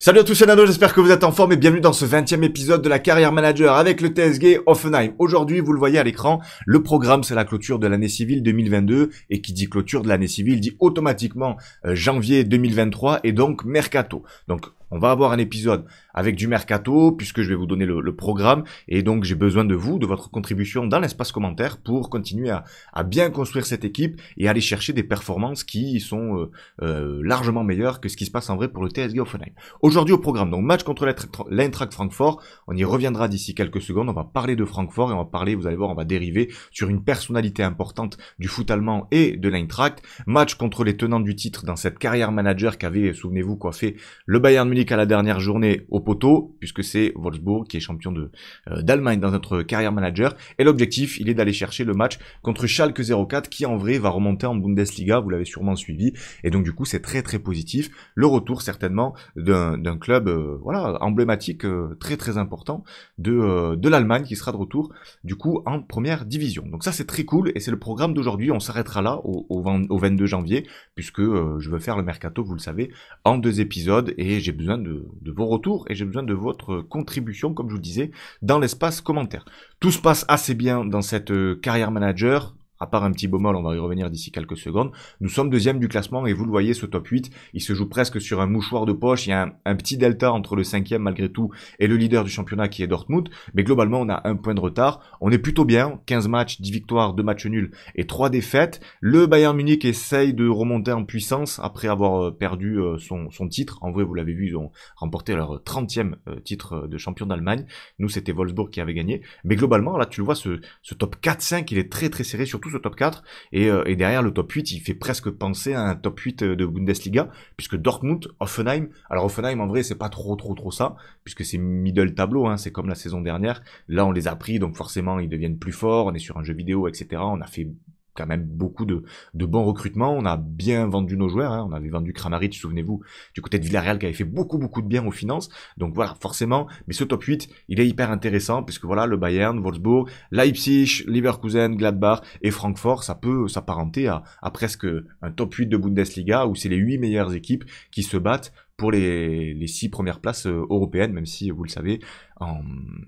Salut à tous, c'est Nano, j'espère que vous êtes en forme et bienvenue dans ce 20e épisode de la Carrière Manager avec le TSG Offenheim. Aujourd'hui, vous le voyez à l'écran, le programme c'est la clôture de l'année civile 2022 et qui dit clôture de l'année civile dit automatiquement euh, janvier 2023 et donc mercato. Donc on va avoir un épisode avec du mercato, puisque je vais vous donner le, programme, et donc j'ai besoin de vous, de votre contribution dans l'espace commentaire pour continuer à, bien construire cette équipe et aller chercher des performances qui sont euh, euh, largement meilleures que ce qui se passe en vrai pour le TSG Offenheim. Aujourd'hui au programme, donc match contre l'Eintracht Francfort, on y reviendra d'ici quelques secondes, on va parler de Francfort et on va parler, vous allez voir, on va dériver sur une personnalité importante du foot allemand et de l'Eintracht. Match contre les tenants du titre dans cette carrière manager qu'avait, souvenez-vous, coiffé le Bayern Munich à la dernière journée au poteau, puisque c'est Wolfsburg qui est champion de euh, d'Allemagne dans notre carrière manager. Et l'objectif, il est d'aller chercher le match contre Schalke 04, qui en vrai va remonter en Bundesliga, vous l'avez sûrement suivi. Et donc du coup, c'est très très positif. Le retour certainement d'un club euh, voilà emblématique, euh, très très important de, l'Allemagne, qui sera de retour du coup en première division. Donc ça c'est très cool, et c'est le programme d'aujourd'hui. On s'arrêtera là au, au, au, 22 janvier, puisque je veux faire le mercato, vous le savez, en deux épisodes, et j'ai besoin de, vos retours et j'ai besoin de votre contribution, comme je vous disais, dans l'espace commentaire. Tout se passe assez bien dans cette euh, carrière manager à part un petit bémol, on va y revenir d'ici quelques secondes. Nous sommes deuxième du classement et vous le voyez, ce top 8, il se joue presque sur un mouchoir de poche. Il y a un, petit delta entre le 5 cinquième malgré tout et le leader du championnat qui est Dortmund. Mais globalement, on a un point de retard. On est plutôt bien. 15 matchs, 10 victoires, 2 matchs nuls et 3 défaites. Le Bayern Munich essaye de remonter en puissance après avoir euh, perdu euh, son, titre. En vrai, vous l'avez vu, ils ont remporté leur 30e euh, titre de champion d'Allemagne. Nous, c'était Wolfsburg qui avait gagné. Mais globalement, là, tu le vois, ce, ce top 4-5, il est très très serré, surtout au top 4. Et, euh, et, derrière, le top 8, il fait presque penser à un top 8 euh, de Bundesliga, puisque Dortmund, Offenheim, alors Offenheim, en vrai, c'est pas trop, trop, trop ça, puisque c'est middle tableau, hein, c'est comme la saison dernière. Là, on les a pris, donc forcément, ils deviennent plus forts, on est sur un jeu vidéo, etc. On a fait quand même beaucoup de, bons recrutements. On a bien vendu nos joueurs. Hein. On avait vendu Kramaric, souvenez-vous, du côté de Villarreal qui avait fait beaucoup, beaucoup de bien aux finances. Donc voilà, forcément. Mais ce top 8, il est hyper intéressant puisque voilà, le Bayern, Wolfsburg, Leipzig, Leverkusen, Gladbach et Francfort, ça peut s'apparenter à, à presque un top 8 de Bundesliga où c'est les 8 meilleures équipes qui se battent pour les, les six premières places euh, européennes, même si vous le savez, en,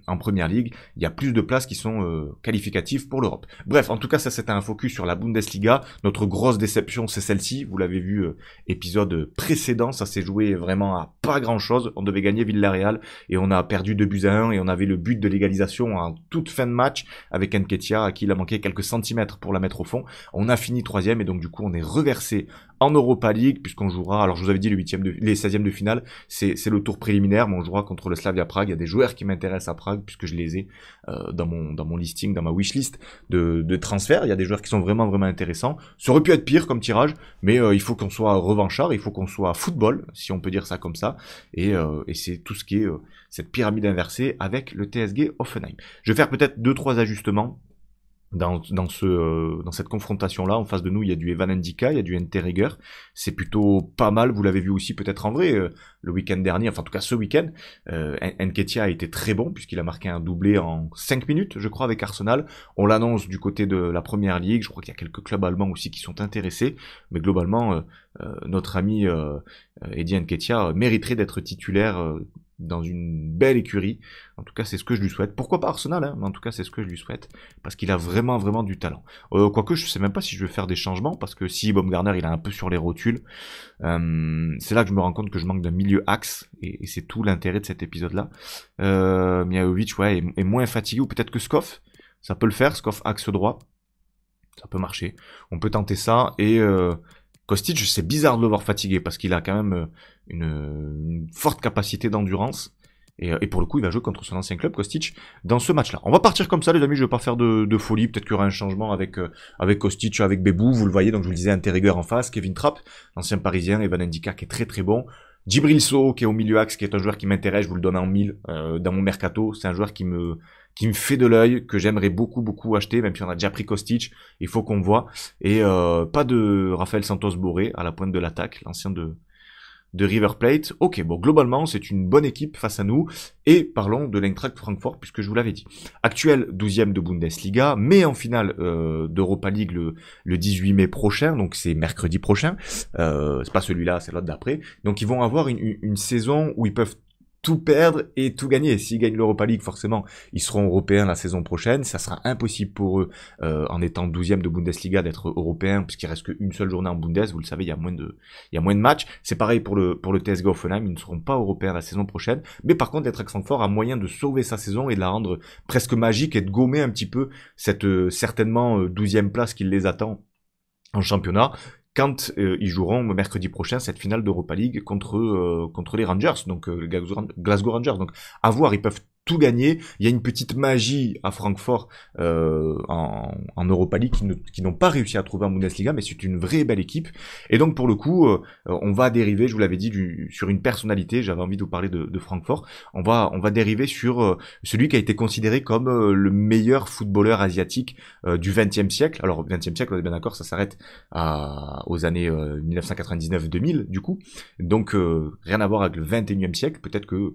en première ligue, il y a plus de places qui sont euh, qualificatives pour l'Europe. Bref, en tout cas, ça c'était un focus sur la Bundesliga. Notre grosse déception, c'est celle-ci. Vous l'avez vu, euh, épisode précédent, ça s'est joué vraiment à pas grand-chose. On devait gagner Villarreal et on a perdu 2 buts à 1 et on avait le but de l'égalisation en toute fin de match avec Enketia à qui il a manqué quelques centimètres pour la mettre au fond. On a fini troisième et donc du coup on est reversé en Europa League, puisqu'on jouera, alors je vous avais dit le 8 de, les 16e de finale, c'est le tour préliminaire, mais on jouera contre le Slavia Prague. Il y a des joueurs qui m'intéressent à Prague, puisque je les ai euh, dans, mon, dans mon listing, dans ma wishlist de, de transfert. Il y a des joueurs qui sont vraiment, vraiment intéressants. Ça aurait pu être pire comme tirage, mais euh, il faut qu'on soit revanchard, il faut qu'on soit football, si on peut dire ça comme ça. Et, euh, et c'est tout ce qui est cette pyramide inversée avec le TSG Offenheim. Je vais faire peut-être deux trois ajustements dans, ce, euh, dans cette confrontation-là, en face de nous, il y a du Evan Endika, il y a du Interrigger. C'est plutôt pas mal, vous l'avez vu aussi peut-être en vrai, euh, le week-end dernier, enfin en tout cas ce week-end. Euh, a été très bon, puisqu'il a marqué un doublé en 5 minutes, je crois, avec Arsenal. On l'annonce du côté de la Première Ligue, je crois qu'il y a quelques clubs allemands aussi qui sont intéressés, mais globalement, euh, notre ami Eddie Enketia mériterait d'être titulaire dans une belle écurie. En tout cas, c'est ce que je lui souhaite. Pourquoi pas Arsenal hein Mais en tout cas, c'est ce que je lui souhaite parce qu'il a vraiment, vraiment du talent. Euh, quoique, je sais même pas si je vais faire des changements parce que si Baumgartner, il a un peu sur les rotules, euh, c'est là que je me rends compte que je manque d'un milieu axe et, c'est tout l'intérêt de cet épisode-là. Euh, Miaovic, ouais, est, moins fatigué ou peut-être que Scoff. Ça peut le faire, Scoff axe droit. Ça peut marcher. On peut tenter ça et euh, Kostic, c'est bizarre de le voir fatigué parce qu'il a quand même euh, une, forte capacité d'endurance. Euh, et, pour le coup, il va jouer contre son ancien club, Kostic, dans ce match-là. On va partir comme ça, les amis. Je ne vais pas faire de, folie. Peut-être qu'il y aura un changement avec, euh, avec Kostic, avec Bebou. Vous le voyez, donc je vous le disais, Interrigueur en face. Kevin Trapp, ancien parisien. Evan Indica, qui est très très bon. Djibril qui est au milieu axe, qui est un joueur qui m'intéresse. Je vous le donne en mille dans mon mercato. C'est un joueur qui me qui me fait de l'œil, que j'aimerais beaucoup beaucoup acheter, même si on a déjà pris Kostic, il faut qu'on voit. Et euh, pas de raphaël Santos Boré à la pointe de l'attaque, l'ancien de, de River Plate. Ok, bon, globalement, c'est une bonne équipe face à nous. Et parlons de l'Eintracht Francfort, puisque je vous l'avais dit. Actuel 12e de Bundesliga, mais en finale euh, d'Europa League le, le, 18 mai prochain, donc c'est mercredi prochain. Euh, c'est pas celui-là, c'est l'autre d'après. Donc ils vont avoir une, saison où ils peuvent tout perdre et tout gagner. S'ils gagnent l'Europa League, forcément, ils seront européens la saison prochaine. Ça sera impossible pour eux, euh, en étant 12 de Bundesliga, d'être européens, puisqu'il reste qu'une seule journée en Bundes. Vous le savez, il y a moins de, il moins de matchs. C'est pareil pour le, pour le TSG Offenheim. Ils ne seront pas européens la saison prochaine. Mais par contre, accent fort a moyen de sauver sa saison et de la rendre presque magique et de gommer un petit peu cette, euh, certainement, 12e euh, place qui les attend en championnat quand euh, ils joueront mercredi prochain cette finale d'Europa League contre, euh, contre les Rangers, donc euh, Glasgow Rangers. Donc à voir, ils peuvent tout Il y a une petite magie à Francfort euh, en, en, Europa League qui n'ont pas réussi à trouver un Bundesliga, mais c'est une vraie belle équipe. Et donc pour le coup, euh, on va dériver, je vous l'avais dit, du, sur une personnalité. J'avais envie de vous parler de, Francfort. On va, on va dériver sur euh, celui qui a été considéré comme le meilleur footballeur asiatique du 20e siècle. Alors 20e siècle, on est bien d'accord, ça s'arrête aux années 1999-2000 du coup. Donc rien à voir avec le 21e siècle. Peut-être que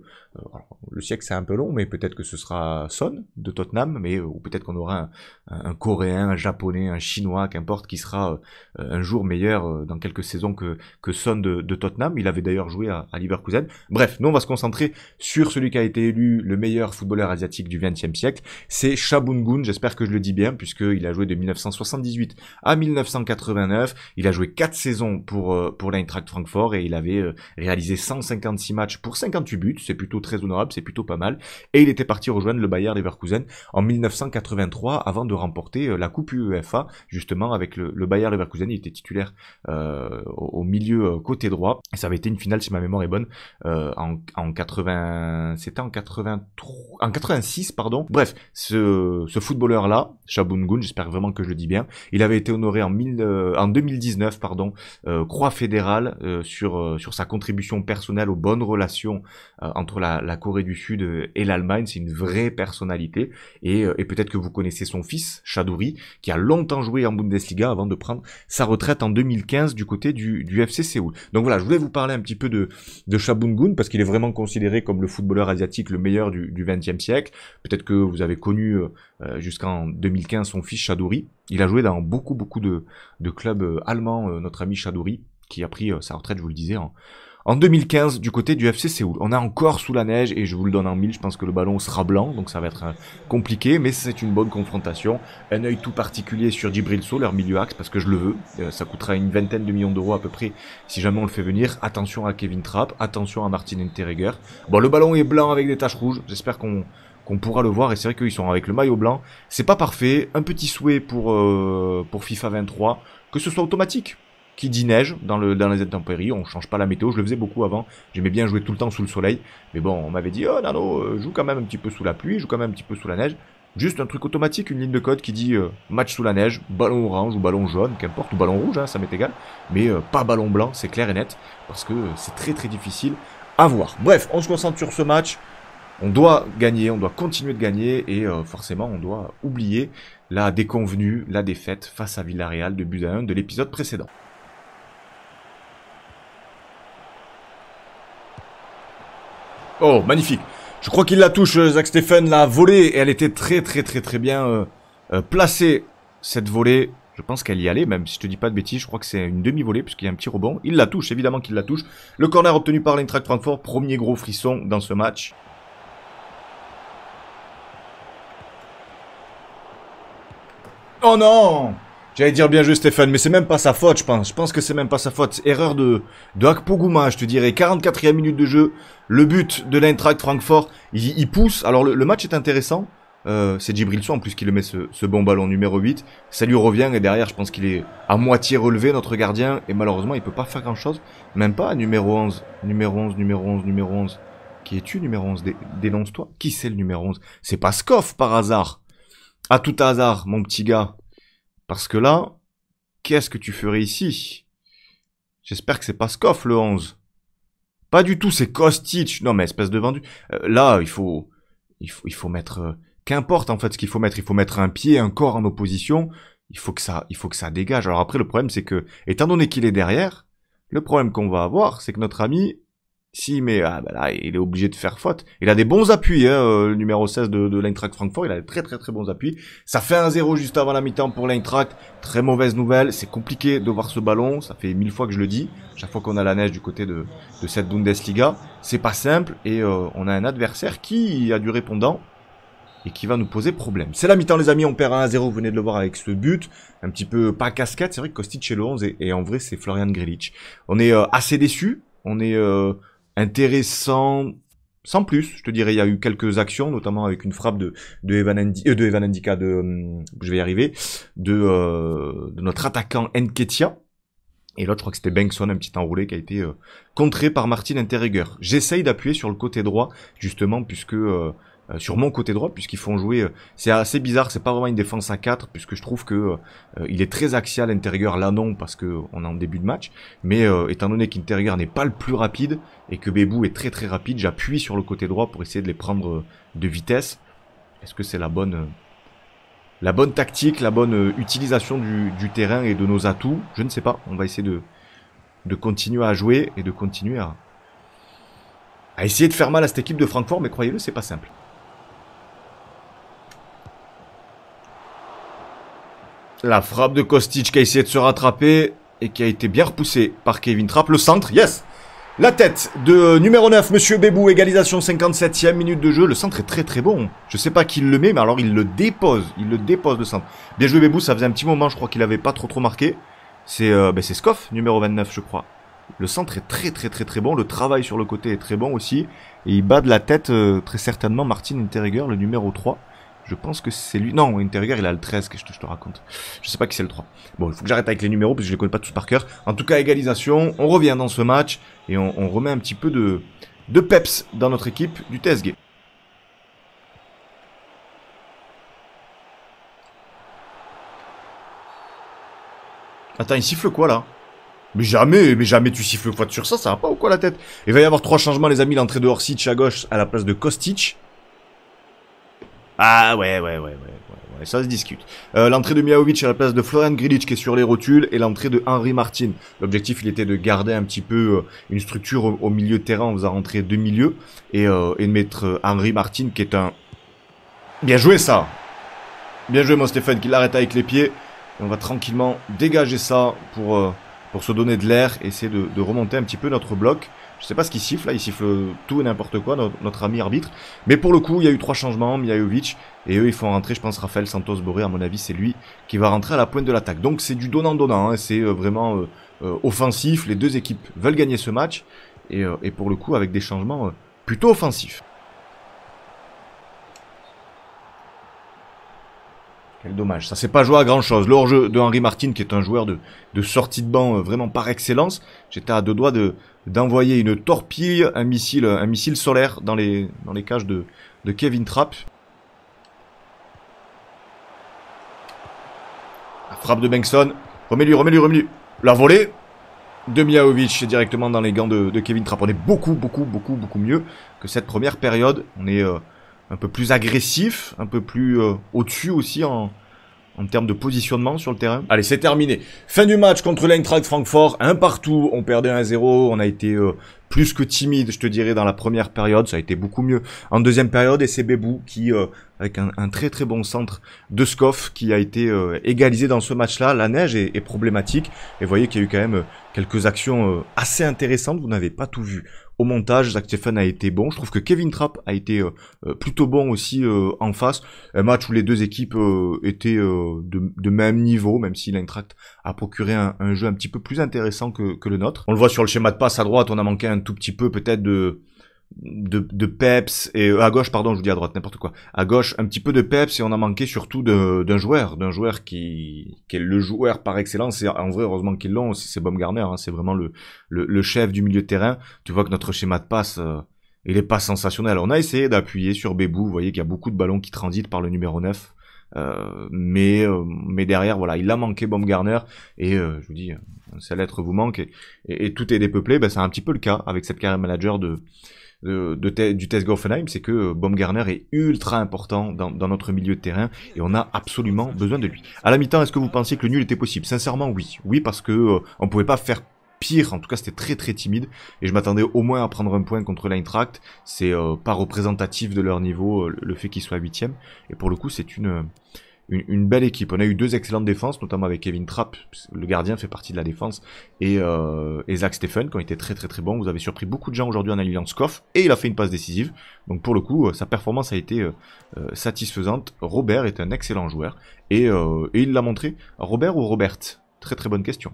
le siècle c'est un peu long, mais peut-être que ce sera Son de Tottenham, mais euh, ou peut-être qu'on aura un, Coréen, un Japonais, un Chinois, qu'importe, qui sera euh, euh, un jour meilleur dans quelques saisons que, que Son de, Tottenham. Il avait d'ailleurs joué à, à, Leverkusen. Bref, nous on va se concentrer sur celui qui a été élu le meilleur footballeur asiatique du XXe siècle. C'est Shabungun, j'espère que je le dis bien, puisqu'il a joué de 1978 à 1989. Il a joué 4 saisons pour, pour l'Eintracht Francfort et il avait réalisé 156 matchs pour 58 buts. C'est plutôt très honorable, c'est plutôt pas mal. Et il était parti rejoindre le Bayern Leverkusen en 1983 avant de remporter euh, la Coupe UEFA, justement avec le, Bayer Bayern Leverkusen. Il était titulaire euh, au, milieu euh, côté droit. Et ça avait été une finale, si ma mémoire est bonne, en, 80... C'était en 83... En 86, pardon. Bref, ce, ce footballeur-là, Gun, j'espère vraiment que je le dis bien, il avait été honoré en, 2019, pardon, croix fédérale sur, sur sa contribution personnelle aux bonnes relations entre la, la Corée du Sud et l'Allemagne c'est une vraie personnalité. Euh, et, peut-être que vous connaissez son fils, Chadouri, qui a longtemps joué en Bundesliga avant de prendre sa retraite en 2015 du côté du, FC Séoul. Donc voilà, je voulais vous parler un petit peu de, de Shabungun, parce qu'il est vraiment considéré comme le footballeur asiatique le meilleur du, du siècle. Peut-être que vous avez connu euh, euh, jusqu'en 2015 son fils Chadouri. Il a joué dans beaucoup beaucoup de, clubs allemands, notre ami Chadouri, qui a pris sa retraite, je vous le disais, en, en 2015, du côté du FC Séoul, on a encore sous la neige, et je vous le donne en mille, je pense que le ballon sera blanc, donc ça va être euh, compliqué, mais c'est une bonne confrontation. Un œil tout particulier sur Djibril leur milieu axe, parce que je le veux. Euh, ça coûtera une vingtaine de millions d'euros à peu près, si jamais on le fait venir. Attention à Kevin Trapp, attention à Martin Enterreger. Bon, le ballon est blanc avec des taches rouges, j'espère qu'on qu'on pourra le voir. Et c'est vrai qu'ils sont avec le maillot blanc. C'est pas parfait. Un petit souhait pour, euh, pour FIFA 23. Que ce soit automatique qui dit neige dans, le, dans les intempéries, on change pas la météo, je le faisais beaucoup avant, j'aimais bien jouer tout le temps sous le soleil, mais bon, on m'avait dit, oh non, euh, joue quand même un petit peu sous la pluie, joue quand même un petit peu sous la neige, juste un truc automatique, une ligne de code qui dit euh, match sous la neige, ballon orange ou ballon jaune, qu'importe, ou ballon rouge, hein, ça m'est égal, mais euh, pas ballon blanc, c'est clair et net, parce que c'est très très difficile à voir. Bref, on se concentre sur ce match, on doit gagner, on doit continuer de gagner, et forcément on doit oublier la déconvenue, la défaite face à Villarreal de but à 1 de l'épisode précédent. Oh, magnifique. Je crois qu'il la touche, euh, Zach Stephen l'a volée et elle était très très très très bien euh, euh, placée, cette volée. Je pense qu'elle y allait, même si je te dis pas de bêtises, je crois que c'est une demi-volée puisqu'il y a un petit rebond. Il la touche, évidemment qu'il la touche. Le corner obtenu par l'Intract Francfort, premier gros frisson dans ce match. Oh non J'allais dire bien joué Stéphane, mais c'est même pas sa faute, je pense. Je pense que c'est même pas sa faute. Erreur de, de gouma je te dirais. 44e minute de jeu. Le but de l'Eintracht Francfort, il, pousse. Alors le, match est intéressant. Euh, c'est Sou, en plus qui le met ce, ce, bon ballon numéro 8. Ça lui revient et derrière, je pense qu'il est à moitié relevé, notre gardien. Et malheureusement, il peut pas faire grand-chose. Même pas numéro 11. Numéro 11, numéro 11, numéro 11. Qui es-tu, numéro 11 Dénonce-toi. Qui c'est le numéro 11 C'est pas Skoff par hasard. À tout hasard, mon petit gars. Parce que là, qu'est-ce que tu ferais ici J'espère que c'est pas Skoff le 11. Pas du tout, c'est Kostic. Non mais espèce de vendu. Euh, là, il faut, il faut, il faut mettre. Euh, qu'importe en fait ce qu'il faut mettre, il faut mettre un pied, un corps en opposition. Il faut que ça, il faut que ça dégage. Alors après, le problème c'est que, étant donné qu'il est derrière, le problème qu'on va avoir, c'est que notre ami si, mais ah, bah là, il est obligé de faire faute. Il a des bons appuis, hein, euh, le numéro 16 de, de l'Eintracht Francfort. Il a des très très très bons appuis. Ça fait un 0 juste avant la mi-temps pour l'Eintracht. Très mauvaise nouvelle. C'est compliqué de voir ce ballon. Ça fait mille fois que je le dis. Chaque fois qu'on a la neige du côté de, cette Bundesliga, c'est pas simple. Et euh, on a un adversaire qui a du répondant et qui va nous poser problème. C'est la mi-temps les amis, on perd 1-0, vous venez de le voir avec ce but, un petit peu pas casquette. c'est vrai que Kostic est le 11 et, en vrai c'est Florian Grilich. On est euh, assez déçu, on est intéressant sans plus, je te dirais, il y a eu quelques actions, notamment avec une frappe de, de Evan, Indi, euh, de Evan de, euh, je vais y arriver, de, euh, notre attaquant Enketia. Et l'autre, je crois que c'était Bengson, un petit enroulé qui a été contré par Martin Interreger. J'essaye d'appuyer sur le côté droit, justement, puisque euh, sur mon côté droit puisqu'ils font jouer euh, c'est assez bizarre c'est pas vraiment une défense à 4 puisque je trouve que euh, il est très axial intérieur là non parce que on est en début de match mais étant donné qu'intérieur n'est pas le plus rapide et que Bebou est très très rapide j'appuie sur le côté droit pour essayer de les prendre de vitesse est-ce que c'est la bonne la bonne tactique la bonne utilisation du, du, terrain et de nos atouts je ne sais pas on va essayer de de continuer à jouer et de continuer à à essayer de faire mal à cette équipe de Francfort mais croyez-le c'est pas simple La frappe de Kostic qui a essayé de se rattraper et qui a été bien repoussée par Kevin Trapp. Le centre, yes La tête de numéro 9, Monsieur Bébou, égalisation 57e minute de jeu. Le centre est très très bon. Je sais pas qui le met, mais alors il le dépose. Il le dépose le centre. Des jeux Bébou, ça faisait un petit moment, je crois qu'il avait pas trop trop marqué. C'est euh, ben numéro 29, je crois. Le centre est très très très très bon, le travail sur le côté est très bon aussi. Et il bat de la tête euh, très certainement Martin Interreger, le numéro 3. Je pense que c'est lui. Non, Interger, il a le 13, que je te, je te raconte. Je sais pas qui c'est le 3. Bon, il faut que j'arrête avec les numéros, parce que je les connais pas tous par cœur. En tout cas, égalisation. On revient dans ce match. Et on, remet un petit peu de, de peps dans notre équipe du TSG. Attends, il siffle quoi là mais jamais, mais jamais tu siffles fois sur ça, ça va pas ou quoi la tête Il va y avoir trois changements les amis, l'entrée de Horsitch à gauche à la place de Kostic. Ah ouais, ouais, ouais, ouais. ça se discute. Euh, l'entrée de Miaovic à la place de Florian Grilic qui est sur les rotules et l'entrée de Henry Martin. L'objectif il était de garder un petit peu euh, une structure au, milieu de terrain en faisant rentrer deux milieux et, euh, et de mettre euh, Henry Martin qui est un... Bien joué ça Bien joué mon Stéphane qui l'arrête avec les pieds. on va tranquillement dégager ça pour, pour se donner de l'air, essayer de, de remonter un petit peu notre bloc. Je sais pas ce qu'il siffle, là, il siffle tout et n'importe quoi, notre, ami arbitre. Mais pour le coup, il y a eu trois changements, Milajovic, et eux, ils font rentrer, je pense, Raphaël Santos Boré, à mon avis, c'est lui qui va rentrer à la pointe de l'attaque. Donc c'est du donnant-donnant, hein. c'est euh, vraiment euh, euh, offensif, les deux équipes veulent gagner ce match, et, pour le coup, avec des changements plutôt offensifs. Quel dommage. Ça s'est pas joué à grand chose. Lors de Henri Martin, qui est un joueur de, sortie de banc vraiment par excellence. J'étais à deux doigts de, d'envoyer une torpille, un missile, un missile solaire dans les, dans les cages de, Kevin Trapp. La frappe de Benson. Remets-lui, remets-lui, remets-lui. La volée de Miaovic directement dans les gants de, Kevin Trapp. On est beaucoup, beaucoup, beaucoup, beaucoup mieux que cette première période. On est euh, un peu plus agressif, un peu plus euh, au-dessus aussi en, en termes de positionnement sur le terrain. Allez, c'est terminé. Fin du match contre l'Eintracht Francfort, un partout, on perdait 1-0, on a été euh, plus que timide, je te dirais, dans la première période, ça a été beaucoup mieux en deuxième période, et c'est Bebou qui, euh, avec un, très très bon centre de Scoff, qui a été euh, égalisé dans ce match-là. La neige est, est problématique, et vous voyez qu'il y a eu quand même quelques actions assez intéressantes, vous n'avez pas tout vu au montage, Zach Steffen a été bon. Je trouve que Kevin Trapp a été euh, euh, plutôt bon aussi euh, en face. Un match où les deux équipes étaient de, même niveau, même si l'intract a procuré un, jeu un petit peu plus intéressant que, que le nôtre. On le voit sur le schéma de passe à droite, on a manqué un tout petit peu peut-être de de, de, peps et euh, à gauche pardon je vous dis à droite n'importe quoi à gauche un petit peu de peps et on a manqué surtout d'un joueur d'un joueur qui, qui est le joueur par excellence et en vrai heureusement qu'ils l'ont c'est Baumgartner hein, c'est vraiment le, le, chef du milieu de terrain tu vois que notre schéma de passe euh, il est pas sensationnel on a essayé d'appuyer sur Bebou, vous voyez qu'il y a beaucoup de ballons qui transitent par le numéro 9 euh, mais mais derrière voilà il a manqué Garner et je vous dis sa lettre vous manque et, tout est dépeuplé ben, c'est un petit peu le cas avec cette carrière manager de du test Goffenheim, c'est que euh, Baumgartner est ultra important dans, notre milieu de terrain et on a absolument besoin de lui. À la mi-temps, est-ce que vous pensiez que le nul était possible Sincèrement, oui. Oui, parce que euh, on pouvait pas faire pire. En tout cas, c'était très très timide et je m'attendais au moins à prendre un point contre l'Eintracht. C'est euh, pas représentatif de leur niveau le fait qu'ils soient huitième et pour le coup, c'est une une, belle équipe. On a eu deux excellentes défenses, notamment avec Kevin Trapp, le gardien fait partie de la défense, et, euh, Zach Stephen, qui ont été très très très bon, Vous avez surpris beaucoup de gens aujourd'hui en Allianz Skoff, et il a fait une passe décisive. Donc pour le coup, euh, sa performance a été euh, euh, satisfaisante. Robert est un excellent joueur, et, et il l'a montré. Robert ou Robert Très très bonne question.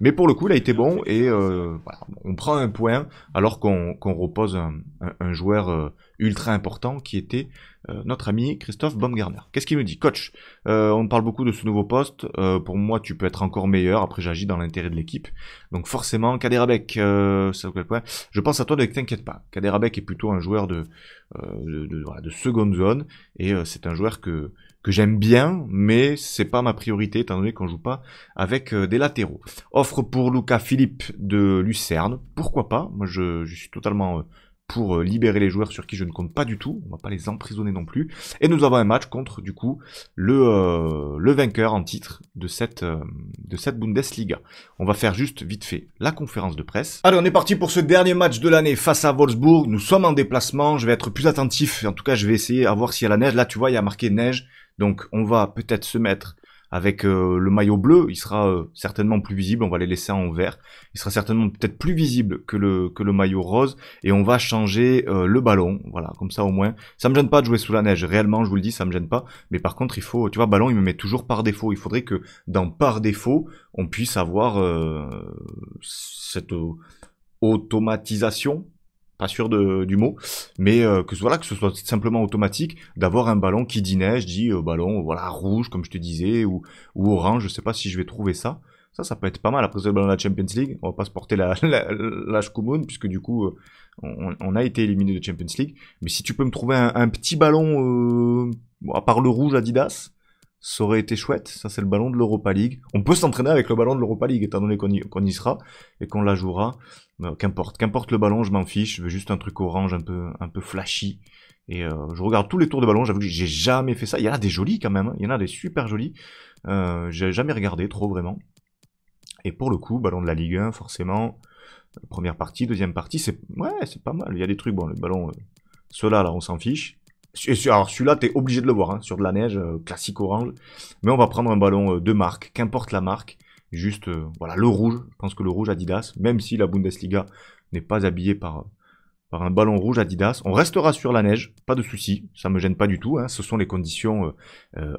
Mais pour le coup, il a été bon et euh, on prend un point alors qu'on repose un, joueur euh, ultra important qui était euh, notre ami Christophe Baumgartner. Qu'est-ce qu'il me dit Coach, on parle beaucoup de ce nouveau poste. pour moi, tu peux être encore meilleur. Après, j'agis dans l'intérêt de l'équipe. Donc forcément, Kaderabek, point. je pense à toi, ne t'inquiète pas. Kaderabek est plutôt un joueur de, de seconde zone et c'est un joueur que que j'aime bien, mais c'est pas ma priorité étant donné qu'on joue pas avec euh, des latéraux. Offre pour Luca Philippe de Lucerne, pourquoi pas Moi je, suis totalement euh, pour euh, libérer les joueurs sur qui je ne compte pas du tout. On va pas les emprisonner non plus. Et nous avons un match contre du coup le, le vainqueur en titre de cette, de cette Bundesliga. On va faire juste vite fait la conférence de presse. Allez, on est parti pour ce dernier match de l'année face à Wolfsburg. Nous sommes en déplacement. Je vais être plus attentif. En tout cas, je vais essayer à voir s'il y a la neige. Là, tu vois, il y a marqué neige. Donc on va peut-être se mettre avec euh, le maillot bleu, il sera euh, certainement plus visible, on va les laisser en vert, il sera certainement peut-être plus visible que le, que le maillot rose, et on va changer euh, le ballon, voilà, comme ça au moins, ça me gêne pas de jouer sous la neige, réellement je vous le dis, ça me gêne pas, mais par contre il faut, tu vois, ballon il me met toujours par défaut, il faudrait que dans par défaut, on puisse avoir cette automatisation, sûr de, euh, du mot, mais euh, que que voilà que ce soit simplement automatique d'avoir un ballon qui dit neige, dit euh, ballon voilà rouge comme je te disais ou, ou orange, je sais pas si je vais trouver ça. Ça, ça peut être pas mal. Après ce le ballon de la Champions League, on va pas se porter la la, puisque du coup on, a été éliminé de Champions League. Mais si tu peux me trouver un, petit ballon à part le rouge Adidas, ça aurait été chouette. Ça, c'est le ballon de l'Europa League. On peut s'entraîner avec le ballon de l'Europa League, étant donné qu'on y, sera et qu'on la jouera. Euh, qu'importe, qu'importe le ballon, je m'en fiche. Je veux juste un truc orange, un peu, un peu flashy. Et euh, je regarde tous les tours de ballon. J'avoue que j'ai jamais fait ça. Il y en a des jolis quand même. Hein. Il y en a des super jolis. Euh, j'ai jamais regardé trop vraiment. Et pour le coup, ballon de la Ligue 1, forcément. Première partie, deuxième partie, c'est ouais, c'est pas mal. Il y a des trucs. Bon, le ballon, ceux-là, là, on s'en fiche. Alors celui-là, t'es obligé de le voir, hein, sur de la neige, euh, classique orange. Mais on va prendre un ballon euh, de marque, qu'importe la marque. Juste, euh, voilà, le rouge. Je pense que le rouge Adidas, même si la Bundesliga n'est pas habillée par, par un ballon rouge Adidas. On restera sur la neige, pas de souci, ça me gêne pas du tout. Hein, ce sont les conditions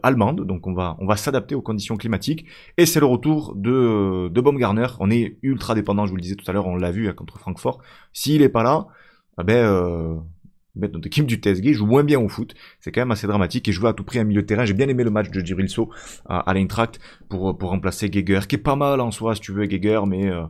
allemandes, donc on va, on va s'adapter aux conditions climatiques. Et c'est le retour de, de Baumgartner. On est ultra dépendant, je vous le disais tout à l'heure, on l'a vu hein, contre Francfort. S'il n'est pas là, eh ben mettre notre équipe du TSG joue moins bien au foot. C'est quand même assez dramatique. Et je joue à tout prix un milieu de terrain. J'ai bien aimé le match de Jurilso à, l'intract pour, pour remplacer Geiger, qui est pas mal en soi, si tu veux, Geiger, mais euh,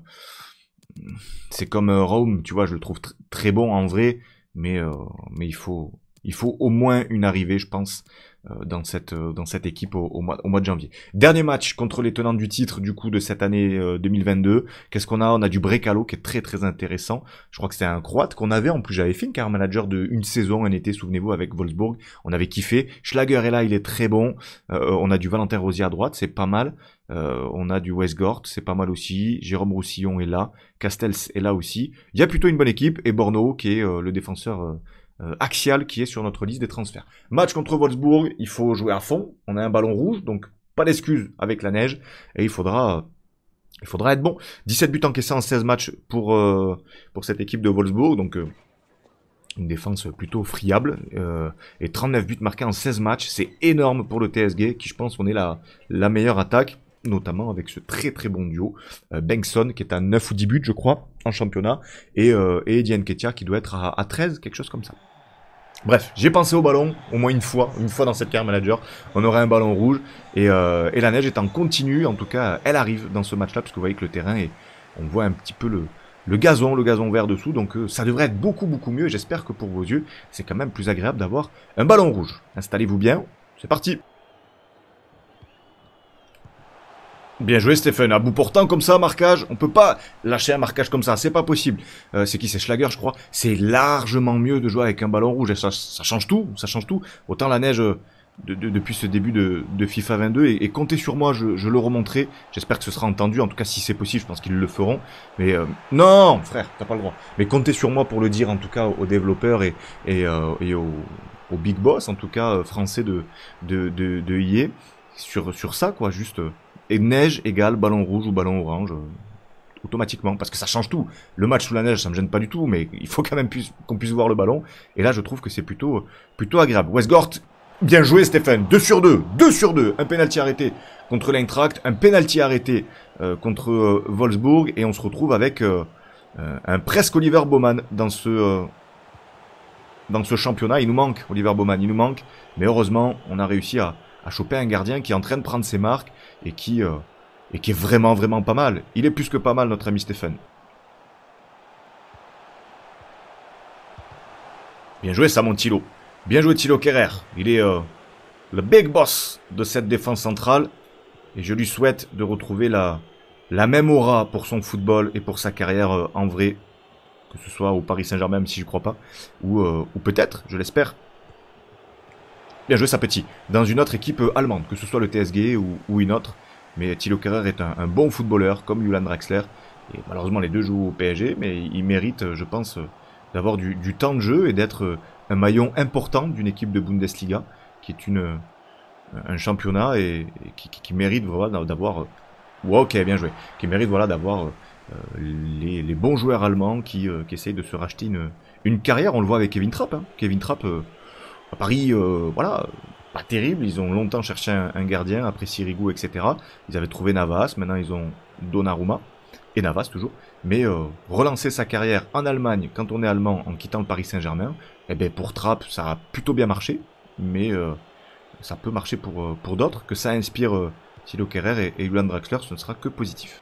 c'est comme euh, Rome, tu vois, je le trouve très bon en vrai, mais, euh, mais il, faut, il faut au moins une arrivée, je pense, euh, dans cette euh, dans cette équipe au, mois, au mois de janvier. Dernier match contre les tenants du titre du coup de cette année 2022. Euh, Qu'est-ce qu'on a On a du Brecalo qui est très très intéressant. Je crois que c'était un Croate qu'on avait en plus j'avais fait une car manager de une saison un été souvenez-vous avec Wolfsburg. On avait kiffé. Schlager est là, il est très bon. on a du Valentin Rosier à droite, c'est pas mal. on a du Westgort, c'est pas mal aussi. Jérôme Roussillon est là. Castels est là aussi. Il y a plutôt une bonne équipe et Borno qui est le défenseur euh, axial qui est sur notre liste des transferts. Match contre Wolfsburg, il faut jouer à fond. On a un ballon rouge, donc pas d'excuses avec la neige. Et il faudra, il faudra être bon. 17 buts encaissés en 16 matchs pour, euh, pour cette équipe de Wolfsburg. Donc euh, une défense plutôt friable. et 39 buts marqués en 16 matchs, c'est énorme pour le TSG, qui je pense on est la, la meilleure attaque notamment avec ce très très bon duo, euh, Bengson qui est à 9 ou 10 buts je crois en championnat, et, euh, et qui doit être à, 13, quelque chose comme ça. Bref, j'ai pensé au ballon au moins une fois, une fois dans cette carrière manager, on aurait un ballon rouge et, euh, et la neige est en continu, en tout cas elle arrive dans ce match-là parce que vous voyez que le terrain est, on voit un petit peu le, le gazon, le gazon vert dessous, donc euh, ça devrait être beaucoup beaucoup mieux. J'espère que pour vos yeux, c'est quand même plus agréable d'avoir un ballon rouge. Installez-vous bien, c'est parti. Bien joué Stéphane, à bout portant comme ça, marquage, on peut pas lâcher un marquage comme ça, c'est pas possible. Euh, c'est qui C'est Schlager je crois. C'est largement mieux de jouer avec un ballon rouge, et ça, ça change tout, ça change tout. Autant la neige euh, depuis ce début de, de FIFA 22, et, et, comptez sur moi, je, je le remonterai. J'espère que ce sera entendu, en tout cas si c'est possible, je pense qu'ils le feront. Mais euh, non, frère, t'as pas le droit. Mais comptez sur moi pour le dire en tout cas aux développeurs et, et, au, big boss, en tout cas français de, de, de, sur, sur ça quoi, juste... Et neige égale ballon rouge ou ballon orange euh, automatiquement parce que ça change tout. Le match sous la neige, ça me gêne pas du tout, mais il faut quand même qu'on puisse voir le ballon. Et là, je trouve que c'est plutôt, plutôt agréable. Westgort, bien joué Stéphane. 2 sur 2, 2 sur 2. Un penalty arrêté contre l'Intract un penalty arrêté euh, contre euh, Wolfsburg, et on se retrouve avec un presque Oliver Bowman dans ce dans ce championnat. Il nous manque Oliver Bowman, il nous manque, mais heureusement, on a réussi à, à choper un gardien qui est en train de prendre ses marques et qui, euh, et qui est vraiment, vraiment pas mal. Il est plus que pas mal, notre ami Stéphane. Bien joué, ça, mon Bien joué, Thilo Kerrer. Il est euh, le big boss de cette défense centrale. Et je lui souhaite de retrouver la, la même aura pour son football et pour sa carrière euh, en vrai. Que ce soit au Paris Saint-Germain, si je crois pas. ou peut-être, je l'espère, Bien joué, pétit. Dans une autre équipe allemande, que ce soit le TSG ou, ou une autre. Mais Thilo Kerrer est un, un, bon footballeur, comme Julian Draxler. Et malheureusement, les deux jouent au PSG, mais il mérite, je pense, d'avoir du, du, temps de jeu et d'être un maillon important d'une équipe de Bundesliga, qui est une, un championnat et, qui, qui, mérite voilà, d'avoir. Wow, ok, bien joué. Qui mérite voilà, d'avoir euh, les, les, bons joueurs allemands qui, euh, qui essayent de se racheter une, une carrière. On le voit avec Kevin Trapp. Hein. Kevin Trapp. Euh, Paris, euh, voilà, pas terrible. Ils ont longtemps cherché un, gardien après Sirigu, etc. Ils avaient trouvé Navas. Maintenant, ils ont Donnarumma et Navas toujours. Mais euh, relancer sa carrière en Allemagne quand on est allemand en quittant le Paris Saint-Germain, eh ben pour Trapp, ça a plutôt bien marché. Mais euh, ça peut marcher pour, pour d'autres. Que ça inspire Thilo Kerrer et, et Julian Draxler, ce ne sera que positif.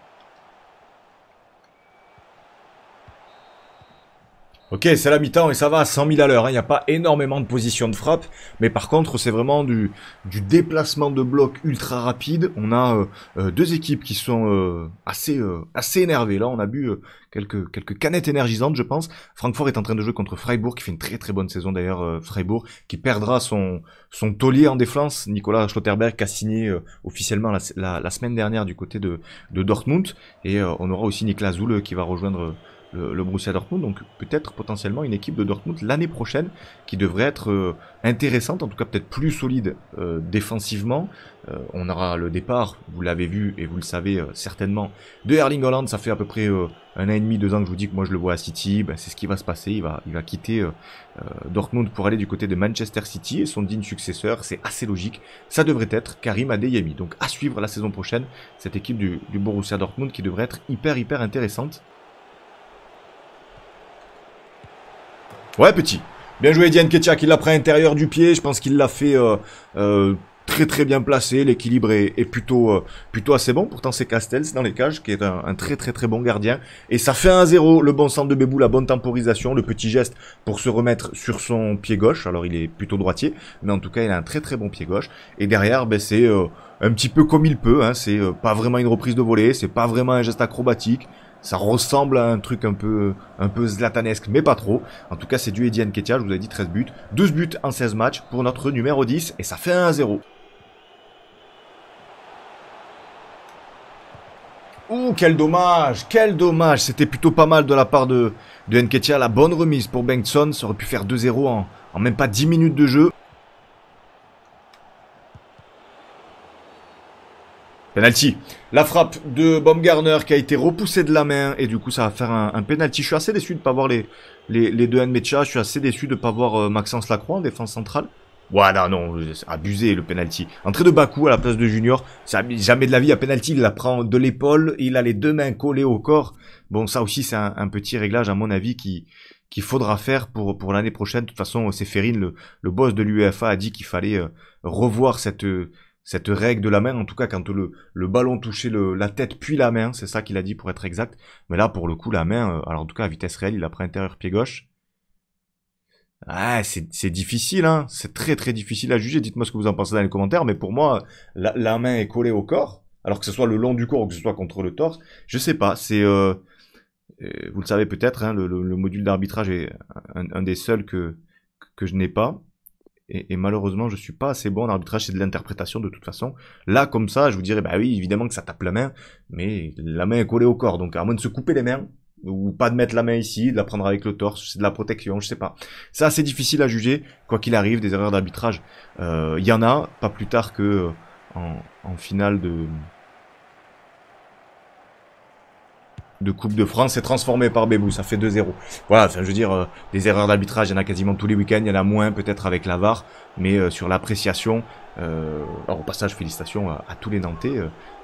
Ok, c'est la mi-temps et ça va à 100 000 à l'heure. Hein. Il n'y a pas énormément de positions de frappe, mais par contre, c'est vraiment du, du déplacement de bloc ultra rapide. On a euh, euh, deux équipes qui sont euh, assez, assez énervées. Là, on a bu quelques, quelques canettes énergisantes, je pense. Francfort est en train de jouer contre Freiburg, qui fait une très très bonne saison d'ailleurs. Freiburg, qui perdra son, son taulier en défense, Nicolas Schlotterberg, qui a signé officiellement la, la, semaine dernière du côté de, de Dortmund. Et on aura aussi Niklas Zoule qui va rejoindre le, Borussia Dortmund. Donc peut-être potentiellement une équipe de Dortmund l'année prochaine qui devrait être euh, intéressante, en tout cas peut-être plus solide euh, défensivement. Euh, on aura le départ, vous l'avez vu et vous le savez certainement, de Erling Holland. Ça fait à peu près un an et demi, deux ans que je vous dis que moi je le vois à City. Ben, c'est ce qui va se passer. Il va, il va quitter Dortmund pour aller du côté de Manchester City et son digne successeur, c'est assez logique. Ça devrait être Karim Adeyemi. Donc à suivre la saison prochaine cette équipe du Borussia Dortmund qui devrait être hyper hyper intéressante. Ouais, petit. Bien joué, Diane Ketchak. qui l'a pris à l'intérieur du pied. Je pense qu'il l'a fait euh, euh, très très bien placé. L'équilibre est, plutôt euh, plutôt assez bon. Pourtant, c'est Castels dans les cages qui est un, très très très bon gardien. Et ça fait 1-0. Le bon centre de Bébou, la bonne temporisation, le petit geste pour se remettre sur son pied gauche. Alors, il est plutôt droitier, mais en tout cas, il a un très très bon pied gauche. Et derrière, ben, c'est un petit peu comme il peut. Hein. C'est pas vraiment une reprise de volée. C'est pas vraiment un geste acrobatique ça ressemble à un truc un peu, un peu zlatanesque, mais pas trop. En tout cas, c'est du Eddie Nketiah, je vous ai dit 13 buts. 12 buts en 16 matchs pour notre numéro 10, et ça fait 1-0. Ouh, quel dommage, quel dommage. C'était plutôt pas mal de la part de, de Nketiah. La bonne remise pour Bengtson. Ça aurait pu faire 2-0 en même pas 10 minutes de jeu. Penalty. La frappe de Baumgartner qui a été repoussée de la main et du coup ça va faire un, penalty. Je suis assez déçu de pas voir les, les, les deux Nmecha. Je suis assez déçu de pas voir euh, Maxence Lacroix en défense centrale. Voilà, non, abusé le penalty. Entrée de Bakou à la place de Junior, ça, jamais de la vie à penalty, il la prend de l'épaule, il a les deux mains collées au corps. Bon, ça aussi c'est un, petit réglage à mon avis qui, qu'il faudra faire pour, pour l'année prochaine. De toute façon, Séphérine, le, le boss de l'UEFA, a dit qu'il fallait euh, revoir cette, euh, cette règle de la main, en tout cas, quand le, ballon touchait le, la tête puis la main, c'est ça qu'il a dit pour être exact. Mais là, pour le coup, la main, euh, alors en tout cas, à vitesse réelle, il a pris intérieur pied gauche. Ah, c'est difficile, hein. C'est très très difficile à juger. Dites-moi ce que vous en pensez dans les commentaires. Mais pour moi, la, main est collée au corps, alors que ce soit le long du corps ou que ce soit contre le torse, je sais pas. C'est euh, euh, vous le savez peut-être, hein, le, module d'arbitrage est un, un, des seuls que que je n'ai pas et, malheureusement, je suis pas assez bon en arbitrage, c'est de l'interprétation de toute façon. Là, comme ça, je vous dirais, bah oui, évidemment que ça tape la main, mais la main est collée au corps, donc à moins de se couper les mains, ou pas de mettre la main ici, de la prendre avec le torse, c'est de la protection, je sais pas. C'est assez difficile à juger, quoi qu'il arrive, des erreurs d'arbitrage. Il euh, y en a, pas plus tard que euh, en, en finale de, de Coupe de France s'est transformé par Bébou, ça fait 2-0. Voilà, enfin, je veux dire, euh, des erreurs d'arbitrage, il y en a quasiment tous les week-ends, il y en a moins peut-être avec VAR, mais euh, sur l'appréciation, euh, alors au passage, félicitations à, à tous les Nantais,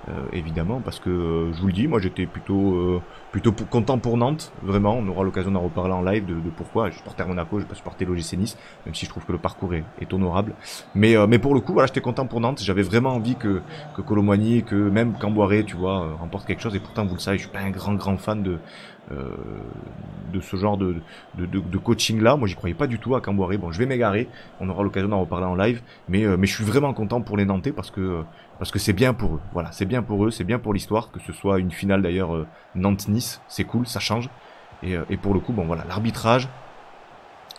euh, évidemment, parce que euh, je vous le dis, moi j'étais plutôt euh, plutôt content pour Nantes, vraiment. On aura l'occasion d'en reparler en live de, pourquoi. Je supportais Monaco, je pas supporter l'OGC Nice, même si je trouve que le parcours est, honorable. Mais mais pour le coup, voilà, j'étais content pour Nantes. J'avais vraiment envie que que Colomboigny, que même Camboiré, tu vois, remporte quelque chose. Et pourtant, vous le savez, je suis pas un grand grand fan de de ce genre de, de, coaching là. Moi, j'y croyais pas du tout à Camboiré. Bon, je vais m'égarer. On aura l'occasion d'en reparler en live. Mais, mais je suis vraiment content pour les Nantais parce que parce que c'est bien pour eux. Voilà, c'est bien pour eux, c'est bien pour l'histoire, que ce soit une finale d'ailleurs euh, Nantes-Nice, c'est cool, ça change. Euh, et, pour le coup, bon voilà, l'arbitrage,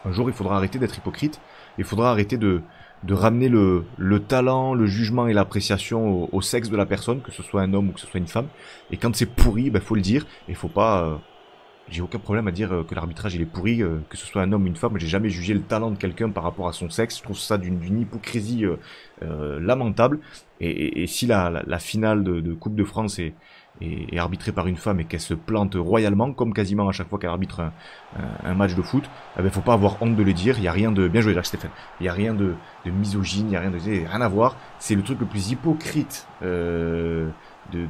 un jour il faudra arrêter d'être hypocrite, il faudra arrêter de, de ramener le, le talent, le jugement et l'appréciation au, sexe de la personne, que ce soit un homme ou que ce soit une femme. Et quand c'est pourri, il ben, faut le dire, et faut pas... Euh, j'ai aucun problème à dire euh, que l'arbitrage il est pourri, euh, que ce soit un homme ou une femme, j'ai jamais jugé le talent de quelqu'un par rapport à son sexe, je trouve ça d'une hypocrisie euh, lamentable, et, si la, finale de, Coupe de France est, arbitrée par une femme et qu'elle se plante royalement, comme quasiment à chaque fois qu'elle arbitre un, match de foot, il eh ben faut pas avoir honte de le dire, il y a rien de... Bien joué là Stéphane, il y a rien de, misogyne, il y a rien de... rien à voir, c'est le truc le plus hypocrite de,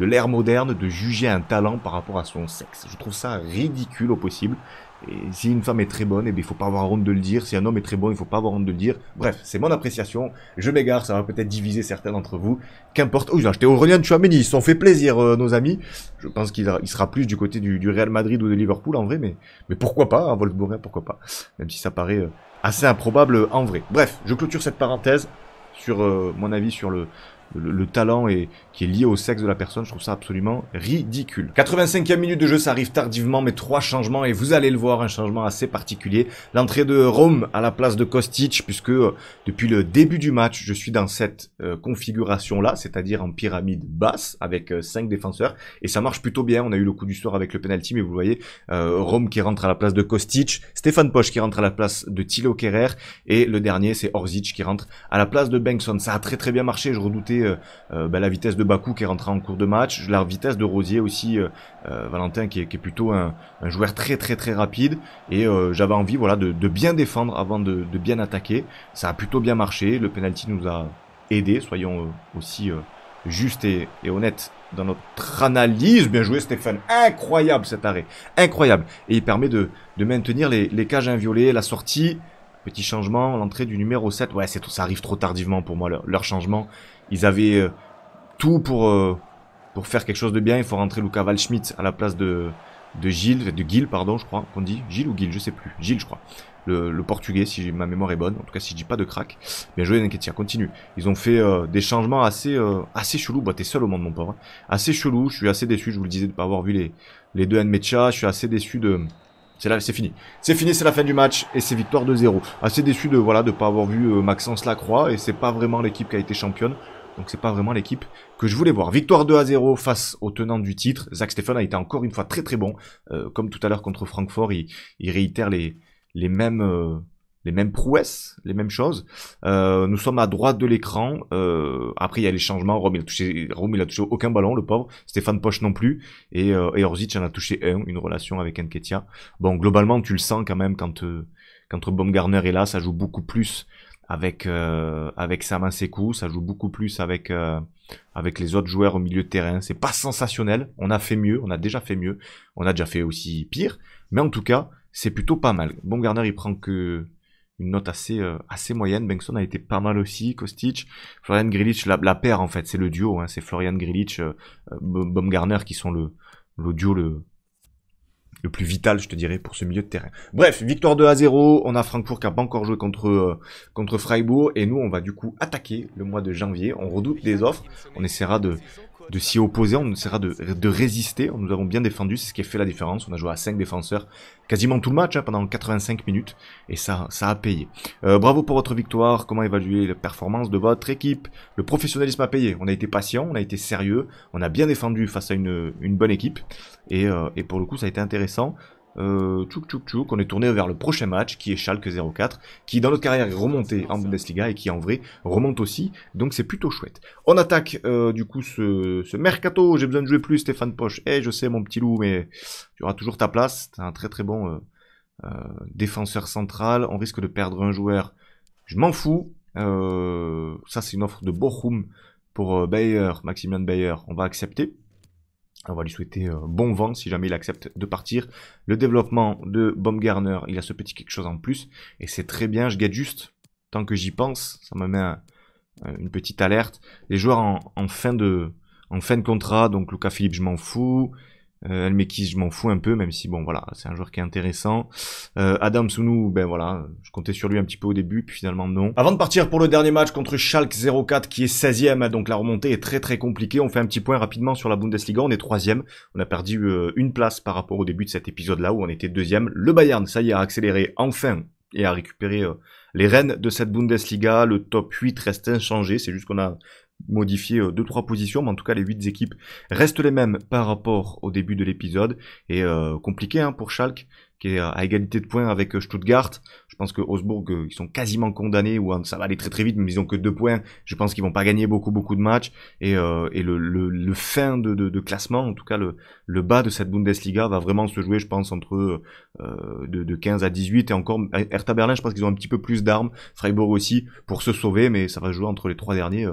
de, l'ère moderne de juger un talent par rapport à son sexe. Je trouve ça ridicule au possible. Et si une femme est très bonne, et eh bien, il faut pas avoir honte de le dire. Si un homme est très bon, il faut pas avoir honte de le dire. Bref, c'est mon appréciation. Je m'égare, ça va peut-être diviser certains d'entre vous. Qu'importe. Oh, j'ai acheté Aurélien Chouameni. Ils se sont fait plaisir, euh, nos amis. Je pense qu'il il sera plus du côté du, du, Real Madrid ou de Liverpool en vrai, mais, mais pourquoi pas, à hein, Wolfsburg, hein, pourquoi pas. Même si ça paraît euh, assez improbable euh, en vrai. Bref, je clôture cette parenthèse sur mon avis sur le, le, talent et, qui est lié au sexe de la personne, je trouve ça absolument ridicule. 85e minute de jeu, ça arrive tardivement, mais trois changements, et vous allez le voir, un changement assez particulier. L'entrée de Rome à la place de Kostic, puisque euh, depuis le début du match, je suis dans cette euh, configuration-là, c'est-à-dire en pyramide basse, avec euh, cinq défenseurs, et ça marche plutôt bien, on a eu le coup du soir avec le penalty, mais vous voyez, Rome qui rentre à la place de Kostic, Stéphane Poche qui rentre à la place de Thilo Kerrer, et le dernier, c'est Orzic qui rentre à la place de Bengtson. Ça a très très bien marché, je redoutais euh, euh, bah, la vitesse de Bakou qui est rentré en cours de match, la vitesse de Rosier aussi, euh, Valentin qui est, plutôt un, joueur très très très rapide. Et j'avais envie voilà de, bien défendre avant de, bien attaquer. Ça a plutôt bien marché. Le penalty nous a aidé. Soyons aussi juste et, honnêtes dans notre analyse. Bien joué Stéphane. Incroyable cet arrêt. Incroyable. Et il permet de, maintenir les, cages inviolées, la sortie. Petit changement, l'entrée du numéro 7. Ouais, ça arrive trop tardivement pour moi, leur changement. Ils avaient euh, tout pour, euh, pour faire quelque chose de bien. Il faut rentrer Luca Walschmidt à la place de, de Gilles, de Gilles, pardon, je crois qu'on dit. Gilles ou Gilles, je sais plus. Gilles, je crois. Le, le, portugais, si ma mémoire est bonne. En tout cas, si je dis pas de crack. Bien joué, Nketiah, continue. Ils ont fait euh, des changements assez, assez chelous. Bah, t'es seul au monde, mon pauvre. Hein. Assez chelou. Je suis assez déçu, je vous le disais, de pas avoir vu les, les deux Nmecha. Je suis assez déçu de... C'est là, c'est fini. C'est fini, c'est la fin du match et c'est victoire de 0. Assez déçu de voilà de pas avoir vu Maxence Lacroix et c'est pas vraiment l'équipe qui a été championne. Donc c'est pas vraiment l'équipe que je voulais voir. Victoire 2 à 0 face au tenant du titre. Zach Stefan a été encore une fois très très bon. Euh, comme tout à l'heure contre Francfort, il, réitère euh, les, mêmes... prouesses, les mêmes choses. Euh, nous sommes à droite de l'écran. après, il y a les changements. Rome, il a touché, a aucun ballon, le pauvre. Stéphane Poche non plus. Et, Orzic en a touché un, une relation avec Enketia. Bon, globalement, tu le sens quand même quand, quand Baumgartner est là. Ça joue beaucoup plus avec, euh, avec Sekou. Ça joue beaucoup plus avec, euh, avec les autres joueurs au milieu de terrain. C'est pas sensationnel. On a fait mieux. On a déjà fait mieux. On a déjà fait aussi pire. Mais en tout cas, c'est plutôt pas mal. Bon il prend que une note assez, euh, assez moyenne. benson a été pas mal aussi. Kostic, Florian Grilich, la, paire en fait, c'est le duo. Hein. c'est Florian Grilich, euh, Baumgartner qui sont le, le duo le, le plus vital, je te dirais, pour ce milieu de terrain. Bref, victoire 2 à 0, on a Francfort qui n'a pas encore joué contre, euh, contre Freiburg, et nous, on va du coup attaquer le mois de janvier, on redoute des offres, on essaiera de, de s'y opposer, on essaiera de, de résister. Nous avons bien défendu, c'est ce qui a fait la différence. On a joué à 5 défenseurs quasiment tout le match hein, pendant 85 minutes et ça, ça a payé. Euh, bravo pour votre victoire. Comment évaluer la performance de votre équipe Le professionnalisme a payé. On a été patient, on a été sérieux, on a bien défendu face à une, bonne équipe et, euh, et pour le coup, ça a été intéressant. Euh, tchouk tchouk on est tourné vers le prochain match qui est Schalke 04, qui dans notre carrière est remonté en Bundesliga et qui en vrai remonte aussi, donc c'est plutôt chouette. On attaque euh, du coup ce, ce mercato, j'ai besoin de jouer plus Stéphane Poche, eh je sais mon petit loup, mais tu auras toujours ta place, t'es un très très bon euh, euh, défenseur central, on risque de perdre un joueur, je m'en fous, ça c'est une offre de Bochum pour Bayer, Maximilian Bayer, on va accepter. On va lui souhaiter euh, bon vent si jamais il accepte de partir. Le développement de Baumgartner, il a ce petit quelque chose en plus. Et c'est très bien, je guette juste. Tant que j'y pense, ça me met euh, une petite alerte. Les joueurs en, fin de, en fin de contrat, donc Lucas Philippe, je m'en fous. Euh, El je m'en fous un peu, même si bon voilà, c'est un joueur qui est intéressant. Euh, Adam Sounou, ben voilà, je comptais sur lui un petit peu au début, puis finalement non. Avant de partir pour le dernier match contre Schalke 04 qui est 16 e donc la remontée est très très compliquée. On fait un petit point rapidement sur la Bundesliga, on est troisième, on a perdu euh, une place par rapport au début de cet épisode-là où on était deuxième. Le Bayern, ça y est, a accéléré enfin et a récupéré euh, les rênes de cette Bundesliga. Le top 8 reste inchangé, c'est juste qu'on a modifier 2-3 euh, positions, mais en tout cas les 8 équipes restent les mêmes par rapport au début de l'épisode. Et euh, compliqué hein, pour Schalke, qui est à égalité de points avec euh, Stuttgart. Je pense que Osbourg, ils sont quasiment condamnés, ou ça va aller très très vite, mais ils ont que 2 points. Je pense qu'ils vont pas gagner beaucoup beaucoup de matchs. Et, et le, le, fin de, de, classement, en tout cas le, le bas de cette Bundesliga, va vraiment se jouer, je pense, entre de, de, 15 à 18. Et encore, Hertha Berlin, je pense qu'ils ont un petit peu plus d'armes. Freiburg aussi, pour se sauver, mais ça va jouer entre les trois derniers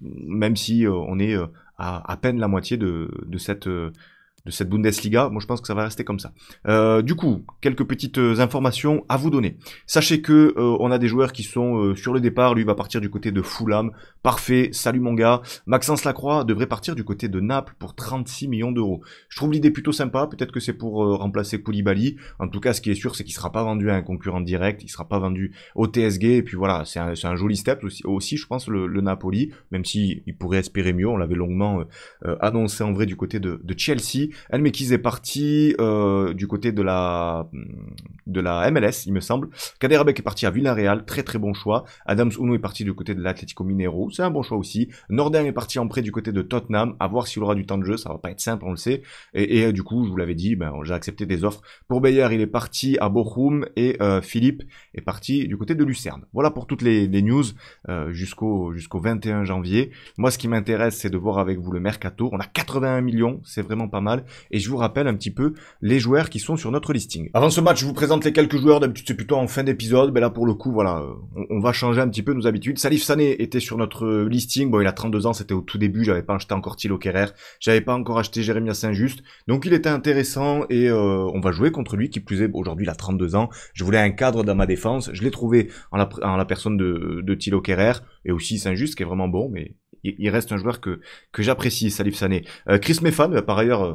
même si euh, on est euh, à, à peine la moitié de, de cette euh, de cette Bundesliga. Moi, je pense que ça va rester comme ça. Euh, du coup, quelques petites euh, informations à vous donner. Sachez que euh, on a des joueurs qui sont sur le départ. Lui va partir du côté de Fulham. Parfait. Salut mon gars. Maxence Lacroix devrait partir du côté de Naples pour 36 millions d'euros. Je trouve l'idée plutôt sympa. Peut-être que c'est pour remplacer Koulibaly. En tout cas, ce qui est sûr, c'est qu'il sera pas vendu à un concurrent direct. Il sera pas vendu au TSG. Et puis voilà, c'est un, joli step aussi, je pense, le, Napoli. Même si il pourrait espérer mieux. On l'avait longuement annoncé en vrai du côté de Chelsea. Elmekiz est parti euh, du côté de la mm, de la MLS, il me semble. Kader est parti à Villarreal, très très bon choix. Adams Uno est parti du côté de l'Atlético Minero, c'est un bon choix aussi. Norden est parti en prêt du côté de Tottenham, à voir s'il aura du temps de jeu, ça va pas être simple, on le sait. Et, euh, du coup, je vous l'avais dit, ben, j'ai accepté des offres. Pour Bayer, il est parti à Bochum et euh, Philippe est parti du côté de Lucerne. Voilà pour toutes les, news jusqu'au jusqu'au 21 janvier. Moi, ce qui m'intéresse, c'est de voir avec vous le mercato. On a 81 millions, c'est vraiment pas mal. Et je vous rappelle un petit peu les joueurs qui sont sur notre listing. Avant ce match, je vous présente les quelques joueurs. D'habitude, c'est plutôt en fin d'épisode. Mais là, pour le coup, voilà, on, va changer un petit peu nos habitudes. Salif Sané était sur notre listing. Bon, il a 32 ans, c'était au tout début. J'avais pas acheté encore Thilo Kerrer. J'avais pas encore acheté Jérémy Saint-Just. Donc, il était intéressant et euh, on va jouer contre lui. Qui plus est, aujourd'hui, il a 32 ans. Je voulais un cadre dans ma défense. Je l'ai trouvé en la, personne de, de Thilo Kerrer et aussi Saint-Just qui est vraiment bon, mais il reste un joueur que, que j'apprécie, Salif Sané. Euh, Chris Mefan, par ailleurs, euh,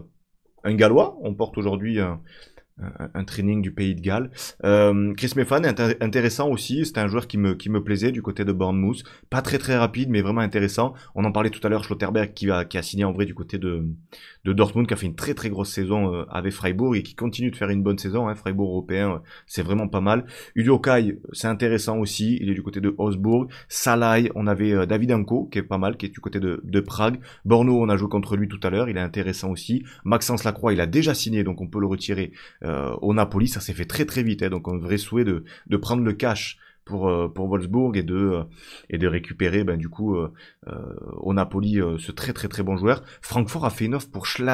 un Gallois. On porte aujourd'hui un, training du pays de Galles. Euh, Chris Mefan est intéressant aussi. C'était un joueur qui me, qui me plaisait du côté de Bournemouth. Pas très très rapide, mais vraiment intéressant. On en parlait tout à l'heure, Schlotterberg qui va qui a signé en vrai du côté de, de Dortmund qui a fait une très très grosse saison euh, avec Freiburg et qui continue de faire une bonne saison. Hein. Freiburg européen, euh, c'est vraiment pas mal. Udokai, euh, c'est intéressant aussi. Il est du côté de Osbourg, Salai, on avait David Anko qui est pas mal, qui est du côté de, Prague. Borno, on a joué contre lui tout à l'heure. Il est intéressant aussi. Maxence Lacroix, il a déjà signé, donc on peut le retirer au Napoli. Ça s'est fait très très vite. Hein. donc un vrai souhait de, de prendre le cash pour, euh, pour Wolfsburg et de, euh, et de récupérer ben, du coup euh, au Napoli ce très très très bon joueur. Francfort a fait une offre pour Schlager.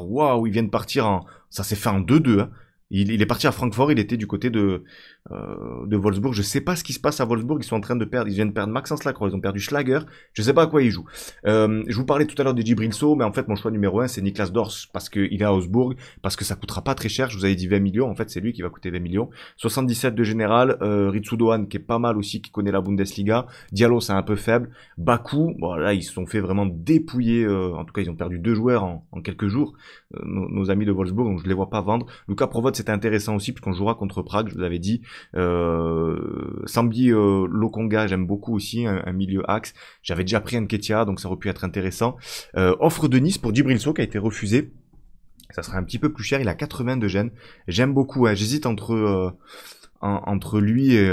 Waouh, il vient de partir en... Ça s'est fait en 2-2. Hein. Il, est parti à Francfort, il était du côté de, euh, de Wolfsburg. Je sais pas ce qui se passe à Wolfsburg, ils sont en train de perdre, ils viennent de perdre Maxence Lacroix, ils ont perdu Schlager, je sais pas à quoi ils jouent. Euh, je vous parlais tout à l'heure de Djibril mais en fait mon choix numéro 1 c'est Niklas Dors, parce qu'il est à Augsbourg, parce que ça coûtera pas très cher, je vous avais dit 20 millions, en fait c'est lui qui va coûter 20 millions. 77 de général, euh, Ritsudohan qui est pas mal aussi, qui connaît la Bundesliga, Diallo c'est un peu faible, Baku, bon là ils se sont fait vraiment dépouiller, euh, en tout cas ils ont perdu deux joueurs en, quelques jours, nos, amis de Wolfsburg, donc je les vois pas vendre. Lucas Provote intéressant aussi, puisqu'on jouera contre Prague, je vous l'avais dit. Euh, Sambi euh, Lokonga, j'aime beaucoup aussi, un, milieu axe. J'avais déjà pris ketia donc ça aurait pu être intéressant. Euh, offre de Nice pour Dibrilso qui a été refusé. Ça sera un petit peu plus cher, il a de gènes. J'aime beaucoup, j'hésite entre, entre lui et,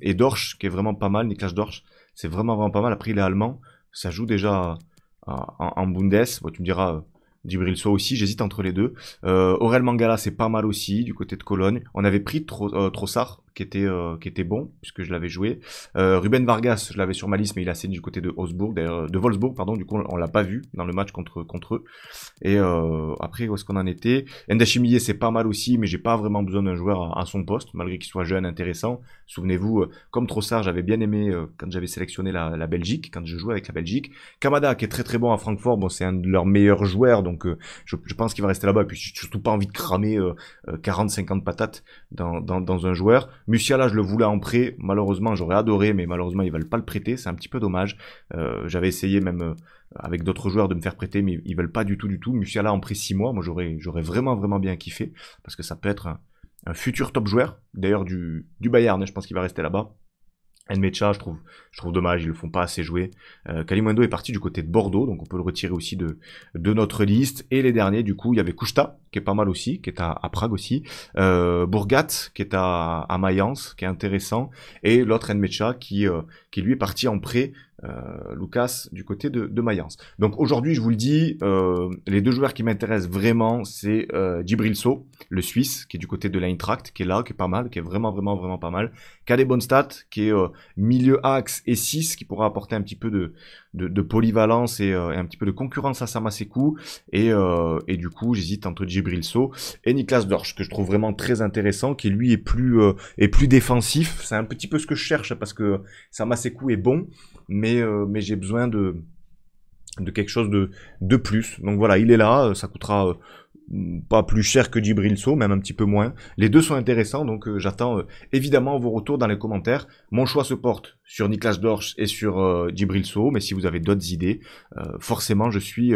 et, qui est vraiment pas mal, Niklas Dorsch. C'est vraiment, vraiment pas mal. Après, il est allemand, ça joue déjà en, Bundes. tu me diras du soit aussi, j'hésite entre les deux. Euh, Aurel Mangala, c'est pas mal aussi, du côté de Cologne. On avait pris trop euh, Trossard, qui était, euh, qui était bon, puisque je l'avais joué. Euh, Ruben Vargas, je l'avais sur ma liste, mais il a saigné du côté de Wolfsburg, euh, de Wolfsburg, pardon, du coup on, ne l'a pas vu dans le match contre, contre eux. Et après, où est-ce qu'on en était Chimier, c'est pas mal aussi, mais j'ai pas vraiment besoin d'un joueur à, son poste, malgré qu'il soit jeune, intéressant. Souvenez-vous, comme Trossard, j'avais bien aimé quand j'avais sélectionné la, la, Belgique, quand je jouais avec la Belgique. Kamada, qui est très très bon à Francfort, bon, c'est un de leurs meilleurs joueurs, donc je, pense qu'il va rester là-bas. Et puis j'ai surtout pas envie de cramer 40-50 patates dans, dans, dans un joueur. Musiala, je le voulais en prêt. Malheureusement, j'aurais adoré, mais malheureusement, ils veulent pas le prêter. C'est un petit peu dommage. Euh, j'avais essayé même euh, avec d'autres joueurs de me faire prêter, mais ils veulent pas du tout, du tout. Musiala en prêt 6 mois. Moi, j'aurais, j'aurais vraiment, vraiment bien kiffé parce que ça peut être un, futur top joueur. D'ailleurs, du, du Bayern, hein, je pense qu'il va rester là-bas. Enmecha, je trouve, je trouve dommage, ils le font pas assez jouer. Euh, est parti du côté de Bordeaux, donc on peut le retirer aussi de, de notre liste. Et les derniers, du coup, il y avait Kushta, qui est pas mal aussi, qui est à, Prague aussi. Euh, Bourgat, qui est à, à Mayence, qui est intéressant. Et l'autre Enmecha, qui, euh, qui lui est parti en prêt euh, Lucas du côté de, de Mayence. Donc aujourd'hui, je vous le dis, euh, les deux joueurs qui m'intéressent vraiment, c'est euh, So, le Suisse, qui est du côté de l'Eintracht, qui est là, qui est pas mal, qui est vraiment, vraiment, vraiment pas mal, qui a stats, qui est euh, milieu axe et 6, qui pourra apporter un petit peu de, de, polyvalence et, un petit peu de concurrence à Samasekou. Et, et du coup, j'hésite entre So et Niklas Dorsch, que je trouve vraiment très intéressant, qui lui est plus, est plus défensif. C'est un petit peu ce que je cherche, parce que Samasekou est bon. Euh, mais, j'ai besoin de, quelque chose de, de plus. Donc voilà, il est là, euh, ça coûtera euh, pas plus cher que Dibrilso, même un petit peu moins. Les deux sont intéressants, donc j'attends évidemment vos retours dans les commentaires. Mon choix se porte sur Niklas Dorsch et sur euh, mais si vous avez d'autres idées, forcément je suis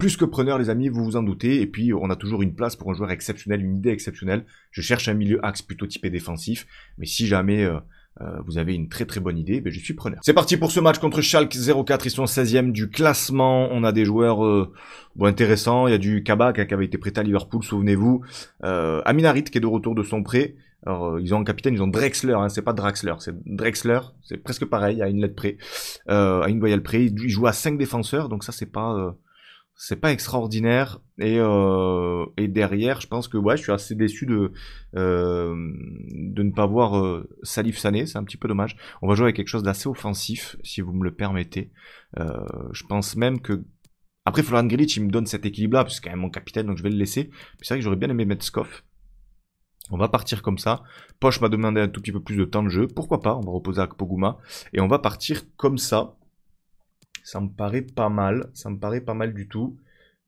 plus que preneur les amis, vous vous en doutez, et puis on a toujours une place pour un joueur exceptionnel, une idée exceptionnelle. Je cherche un milieu axe plutôt typé défensif, mais si jamais... Euh, vous avez une très très bonne idée, ben, je suis preneur. C'est parti pour ce match contre Schalke 04, ils sont 16e du classement, on a des joueurs euh, bon, intéressants, il y a du Kabak qui avait été prêt à Liverpool, souvenez-vous, euh, Aminarit qui est de retour de son prêt, alors, euh, ils ont un capitaine, ils ont Drexler, hein. c'est pas Draxler, c'est Drexler, c'est presque pareil, à une lettre près, euh, à une voyelle près. Il joue à 5 défenseurs, donc ça c'est pas, c'est pas extraordinaire. Et, euh, et, derrière, je pense que ouais, je suis assez déçu de, euh, de ne pas voir euh, Salif Sané. C'est un petit peu dommage. On va jouer avec quelque chose d'assez offensif, si vous me le permettez. je pense même que. Après, Florian Grilic, il me donne cet équilibre-là, puisque c'est quand même mon capitaine, donc je vais le laisser. C'est vrai que j'aurais bien aimé mettre On va partir comme ça. Poche m'a demandé un tout petit peu plus de temps de jeu. Pourquoi pas On va reposer à Poguma. Et on va partir comme ça. Ça me paraît pas mal. Ça me paraît pas mal du tout.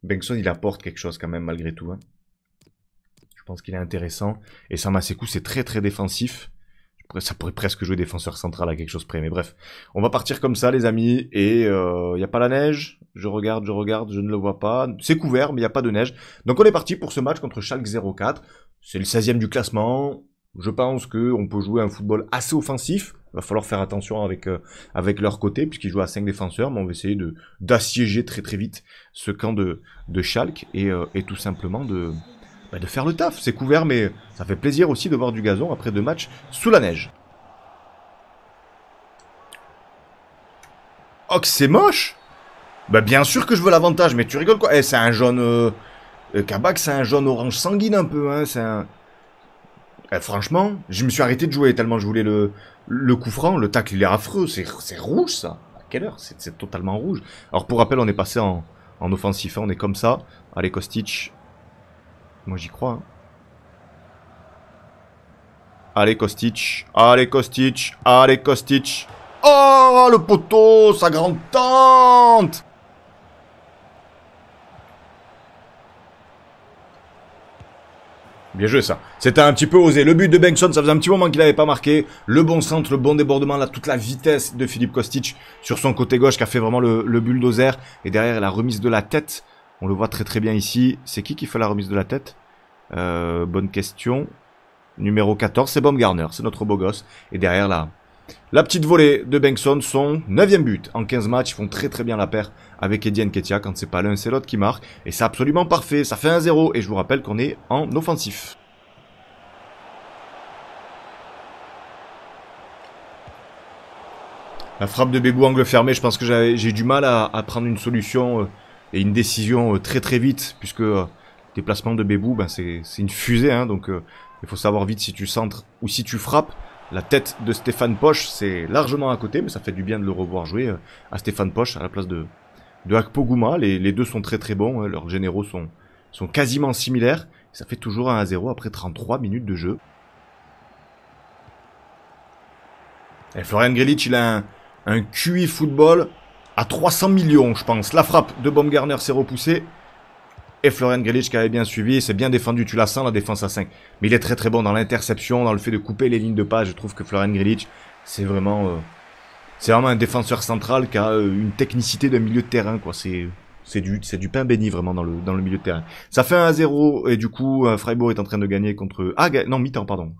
Benson, il apporte quelque chose quand même malgré tout. Hein. Je pense qu'il est intéressant. Et Samasekou, c'est très très défensif. Ça pourrait presque jouer défenseur central à quelque chose près. Mais bref, on va partir comme ça, les amis. Et il euh, n'y a pas la neige. Je regarde, je regarde, je ne le vois pas. C'est couvert, mais il n'y a pas de neige. Donc on est parti pour ce match contre Schalke 04. C'est le 16e du classement. Je pense qu'on peut jouer un football assez offensif va falloir faire attention avec, euh, avec leur côté, puisqu'ils jouent à 5 défenseurs, mais on va essayer d'assiéger très très vite ce camp de, de Schalke et, euh, tout simplement de, bah, de faire le taf. C'est couvert, mais ça fait plaisir aussi de voir du gazon après deux matchs sous la neige. Oh, c'est moche Bah bien sûr que je veux l'avantage, mais tu rigoles quoi eh, c'est un jaune... Euh, Kabak, c'est un jaune orange sanguine un peu, hein, c'est un... Eh, franchement, je me suis arrêté de jouer tellement je voulais le, le coup franc. Le tacle, il est affreux. C'est rouge, ça. À quelle heure C'est totalement rouge. Alors, pour rappel, on est passé en, en offensif. Hein. on est comme ça. Allez, Kostic. Moi, j'y crois. Hein. Allez, Kostic. Allez, Kostic. Allez, Kostic. Oh, le poteau, sa grande tente Bien joué ça. C'était un petit peu osé. Le but de benson ça faisait un petit moment qu'il n'avait pas marqué. Le bon centre, le bon débordement, là, toute la vitesse de Philippe Kostic sur son côté gauche qui a fait vraiment le, bulldozer. Et derrière, la remise de la tête. On le voit très très bien ici. C'est qui qui fait la remise de la tête euh, Bonne question. Numéro 14, c'est Baumgartner. C'est notre beau gosse. Et derrière, là, la petite volée de Bengtson, son 9 but en 15 matchs. Ils font très très bien la paire avec Eddie Ketia Quand c'est pas l'un, c'est l'autre qui marque. Et c'est absolument parfait. Ça fait 1-0. Et je vous rappelle qu'on est en offensif. La frappe de Bébou angle fermé, je pense que j'ai du mal à, prendre une solution euh, et une décision euh, très très vite, puisque le euh, déplacement de Bébou, ben, c'est une fusée, hein. donc il faut savoir vite si tu centres ou si tu frappes. La tête de Stéphane Poche, c'est largement à côté, mais ça fait du bien de le revoir jouer euh, à Stéphane Poche à la place de, de Gouma. Les, deux sont très très bons, hein. leurs généraux sont, sont quasiment similaires. Ça fait toujours 1 à 0 après 33 minutes de jeu. Et Florian Grelic, il a un, un QI football à 300 millions, je pense. La frappe de Baumgartner s'est repoussée et Florian Grillich qui avait bien suivi, c'est bien défendu, tu la sens la défense à 5. Mais il est très très bon dans l'interception, dans le fait de couper les lignes de pas. je trouve que Florian Grillich, c'est vraiment euh, c'est vraiment un défenseur central qui a euh, une technicité de milieu de terrain quoi, c'est c'est du c'est du pain béni vraiment dans le dans le milieu de terrain. Ça fait 1 à 0 et du coup euh, Freiburg est en train de gagner contre ah non mi-temps pardon.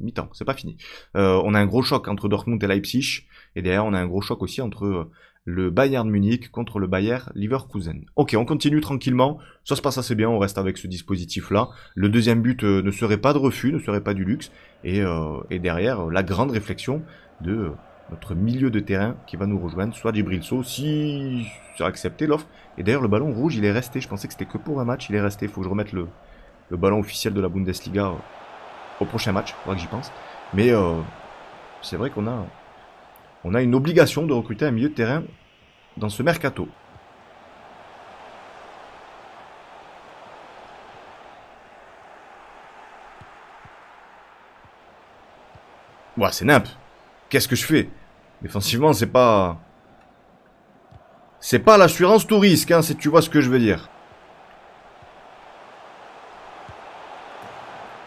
Mi-temps, c'est pas fini. on a un gros choc entre Dortmund et Leipzig et derrière on a un gros choc aussi entre le Bayern Munich contre le Bayern Leverkusen. Ok, on continue tranquillement, ça se passe assez bien, on reste avec ce dispositif-là. Le deuxième but euh, ne serait pas de refus, ne serait pas du luxe, et, euh, et derrière, euh, la grande réflexion de notre milieu de terrain qui va nous rejoindre, soit sau si ça a accepté l'offre. Et d'ailleurs, le ballon rouge, il est resté, je pensais que c'était que pour un match, il est resté, il faut que je remette le, le ballon officiel de la Bundesliga au prochain match, faudra que j'y pense. Mais c'est vrai qu'on a, on a une obligation de recruter un milieu de terrain dans ce mercato. Ouah, c'est nimp. Qu'est-ce que je fais Défensivement, c'est pas... C'est pas l'assurance tout risque, hein, si tu vois ce que je veux dire.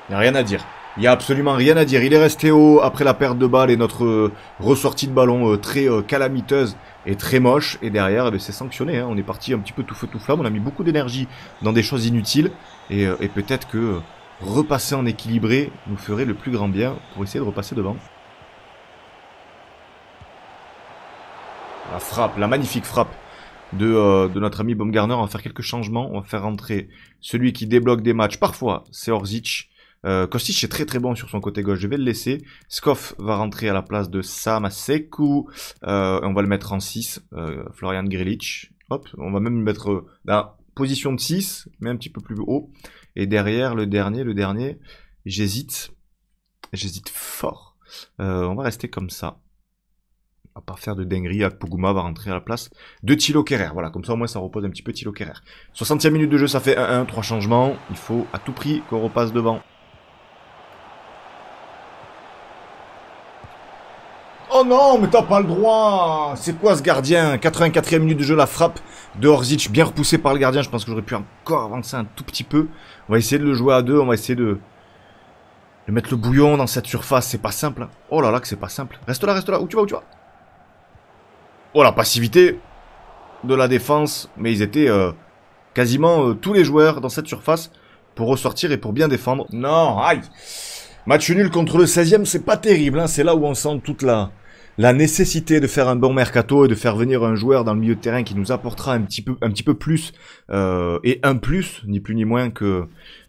Y a rien à dire. Il n'y a absolument rien à dire. Il est resté haut après la perte de balle et notre euh, ressortie de ballon euh, très euh, calamiteuse et très moche. Et derrière, eh ben, c'est sanctionné. Hein. On est parti un petit peu tout feu tout flamme. On a mis beaucoup d'énergie dans des choses inutiles. Et, peut-être que repasser en équilibré nous ferait le plus grand bien pour essayer de repasser devant. La frappe, la magnifique frappe de, de, notre ami Baumgartner. On va faire quelques changements. On va faire rentrer celui qui débloque des matchs. Parfois, c'est Orzic. Euh, Kostic est très très bon sur son côté gauche, je vais le laisser. Skoff va rentrer à la place de Sam Sekou. Euh, on va le mettre en 6, euh, Florian Grilic. Hop, on va même le mettre euh, dans la position de 6, mais un petit peu plus haut. Et derrière, le dernier, le dernier, j'hésite. J'hésite fort. Euh, on va rester comme ça. On va pas faire de dinguerie, Akpoguma va rentrer à la place de Thilo Kerrer. Voilà, comme ça au moins ça repose un petit peu Thilo Kerrer. 60e minute de jeu, ça fait 1-1, 3 changements. Il faut à tout prix qu'on repasse devant. Oh non, mais t'as pas le droit C'est quoi ce gardien 84e minute de jeu, la frappe de Orzic, bien repoussée par le gardien. Je pense que j'aurais pu encore avancer un tout petit peu. On va essayer de le jouer à deux, on va essayer de, de mettre le bouillon dans cette surface. C'est pas simple. Hein. Oh là là que c'est pas simple. Reste là, reste là. Où tu vas, où tu vas Oh la passivité de la défense. Mais ils étaient euh, quasiment euh, tous les joueurs dans cette surface pour ressortir et pour bien défendre. Non, aïe Match nul contre le 16e, c'est pas terrible, hein. c'est là où on sent toute la, la nécessité de faire un bon mercato et de faire venir un joueur dans le milieu de terrain qui nous apportera un petit peu, un petit peu plus euh, et un plus, ni plus ni moins que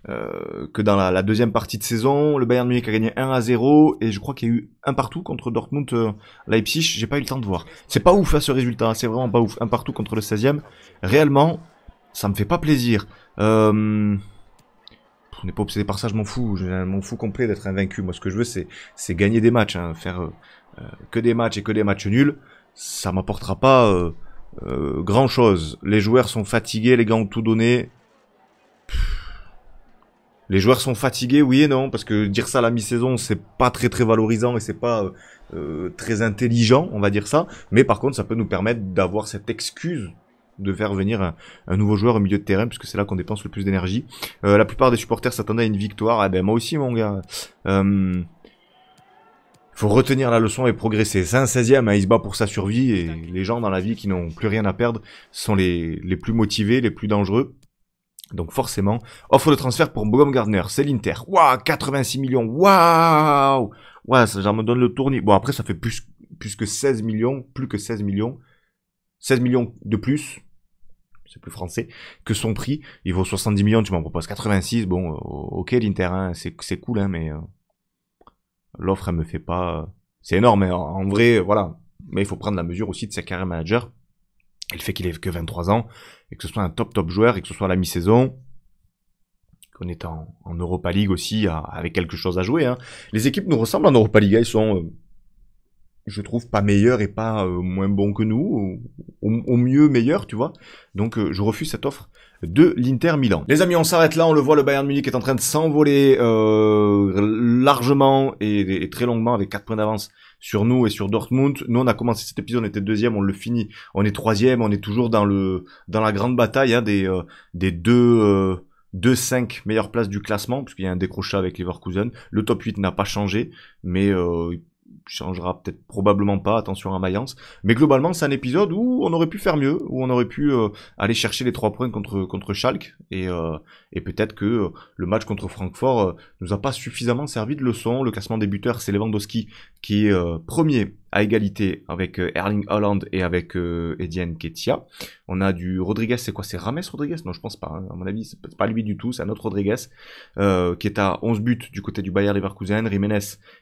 euh, que dans la, deuxième partie de saison. Le Bayern Munich a gagné 1 à 0 et je crois qu'il y a eu un partout contre Dortmund euh, Leipzig. J'ai pas eu le temps de voir. C'est pas ouf hein, ce résultat, hein, c'est vraiment pas ouf. Un partout contre le 16e. Réellement, ça me fait pas plaisir. Euh... On n'est pas obsédé par ça, je m'en fous. Je m'en fous complet d'être invaincu. Moi, ce que je veux, c'est, c'est gagner des matchs, hein, faire, euh, que des matchs et que des matchs nuls, ça m'apportera pas euh, euh, grand chose. Les joueurs sont fatigués, les gars ont tout donné. Les joueurs sont fatigués, oui et non, parce que dire ça à la mi-saison, c'est pas très très valorisant et c'est pas très intelligent, on va dire ça. Mais par contre, ça peut nous permettre d'avoir cette excuse de faire venir un, nouveau joueur au milieu de terrain, puisque c'est là qu'on dépense le plus d'énergie. la plupart des supporters s'attendaient à une victoire. Ah ben moi aussi, mon gars. Euh, faut retenir la leçon et progresser. C'est un 16e, hein, il se bat pour sa survie et les gens dans la vie qui n'ont plus rien à perdre sont les, les plus motivés, les plus dangereux. Donc forcément, offre de transfert pour Bogom Gardner, c'est l'Inter. Waouh, 86 millions, waouh Ouais, ça me donne le tournis. Bon, après, ça fait plus, plus que 16 millions, plus que 16 millions. 16 millions de plus, c'est plus français, que son prix. Il vaut 70 millions, tu m'en proposes 86. Bon, euh, ok, l'Inter, hein, c'est cool, hein, mais... Euh, l'offre elle me fait pas c'est énorme hein. en vrai voilà mais il faut prendre la mesure aussi de sa carrière manager et le fait qu'il ait que 23 ans et que ce soit un top top joueur et que ce soit à la mi-saison qu'on est en, Europa League aussi avec quelque chose à jouer hein. les équipes nous ressemblent en Europa League hein. ils sont euh, je trouve pas meilleures et pas euh, moins bons que nous au, mieux meilleur, tu vois donc euh, je refuse cette offre de l'Inter Milan. Les amis, on s'arrête là, on le voit, le Bayern Munich est en train de s'envoler euh, largement et, très longuement avec 4 points d'avance sur nous et sur Dortmund. Nous, on a commencé cet épisode, on était deuxième, on le finit, on est troisième, on est toujours dans le dans la grande bataille hein, des, euh, des deux... 2-5 euh, meilleures places du classement, puisqu'il y a un décrochage avec Leverkusen. Le top 8 n'a pas changé, mais changera peut-être probablement pas, attention à Mayence. Mais globalement, c'est un épisode où on aurait pu faire mieux, où on aurait pu euh, aller chercher les trois points contre, contre Schalke. Et, euh, et peut-être que euh, le match contre Francfort nous a pas suffisamment servi de leçon. Le classement des buteurs, c'est Lewandowski qui est euh, premier à égalité avec euh, Erling Haaland et avec euh, Edienne Ketia. On a du Rodriguez, c'est quoi C'est Rames Rodriguez Non, je pense pas. Hein. À mon avis, c'est pas lui du tout, c'est un autre Rodriguez euh, qui est à 11 buts du côté du Bayern Leverkusen. Jiménez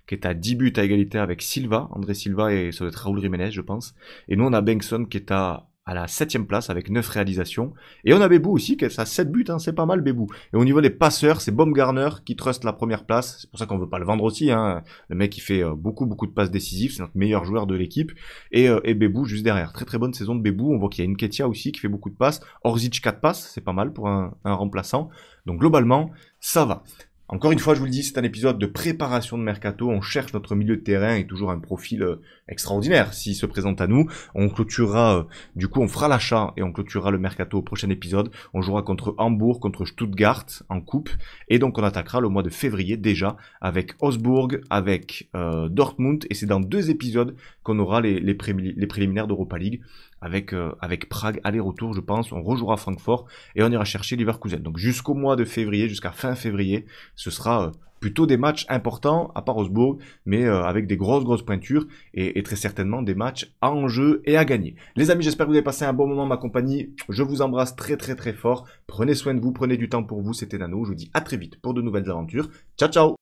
qui est à 10 buts à égalité avec Silva, André Silva et ça doit être Raúl Jiménez, je pense. Et nous, on a Benson qui est à à la 7 place avec 9 réalisations. Et on a Bebou aussi, qui a 7 buts, hein, c'est pas mal Bebou, Et au niveau des passeurs, c'est Baumgarner qui truste la première place. C'est pour ça qu'on veut pas le vendre aussi. Hein. Le mec qui fait euh, beaucoup beaucoup de passes décisives, c'est notre meilleur joueur de l'équipe. Et, euh, et, Bébou juste derrière. Très très bonne saison de Bebou, On voit qu'il y a Inketia aussi qui fait beaucoup de passes. Orzic 4 passes, c'est pas mal pour un, un remplaçant. Donc globalement, ça va. Encore une fois, je vous le dis, c'est un épisode de préparation de mercato. On cherche notre milieu de terrain et toujours un profil euh, extraordinaire s'il se présente à nous. On clôturera, euh, du coup, on fera l'achat et on clôturera le mercato au prochain épisode. On jouera contre Hambourg, contre Stuttgart en coupe. Et donc, on attaquera le mois de février déjà avec Osbourg, avec euh, Dortmund. Et c'est dans deux épisodes qu'on aura les, les préliminaires d'Europa League avec, euh, avec Prague aller-retour, je pense. On rejouera Francfort et on ira chercher Leverkusen. Donc jusqu'au mois de février, jusqu'à fin février, ce sera euh, plutôt des matchs importants, à part Osbourg, mais euh, avec des grosses, grosses pointures et, très certainement des matchs à jeu et à gagner. Les amis, j'espère que vous avez passé un bon moment ma compagnie. Je vous embrasse très, très, très fort. Prenez soin de vous, prenez du temps pour vous. C'était Nano. Je vous dis à très vite pour de nouvelles aventures. Ciao, ciao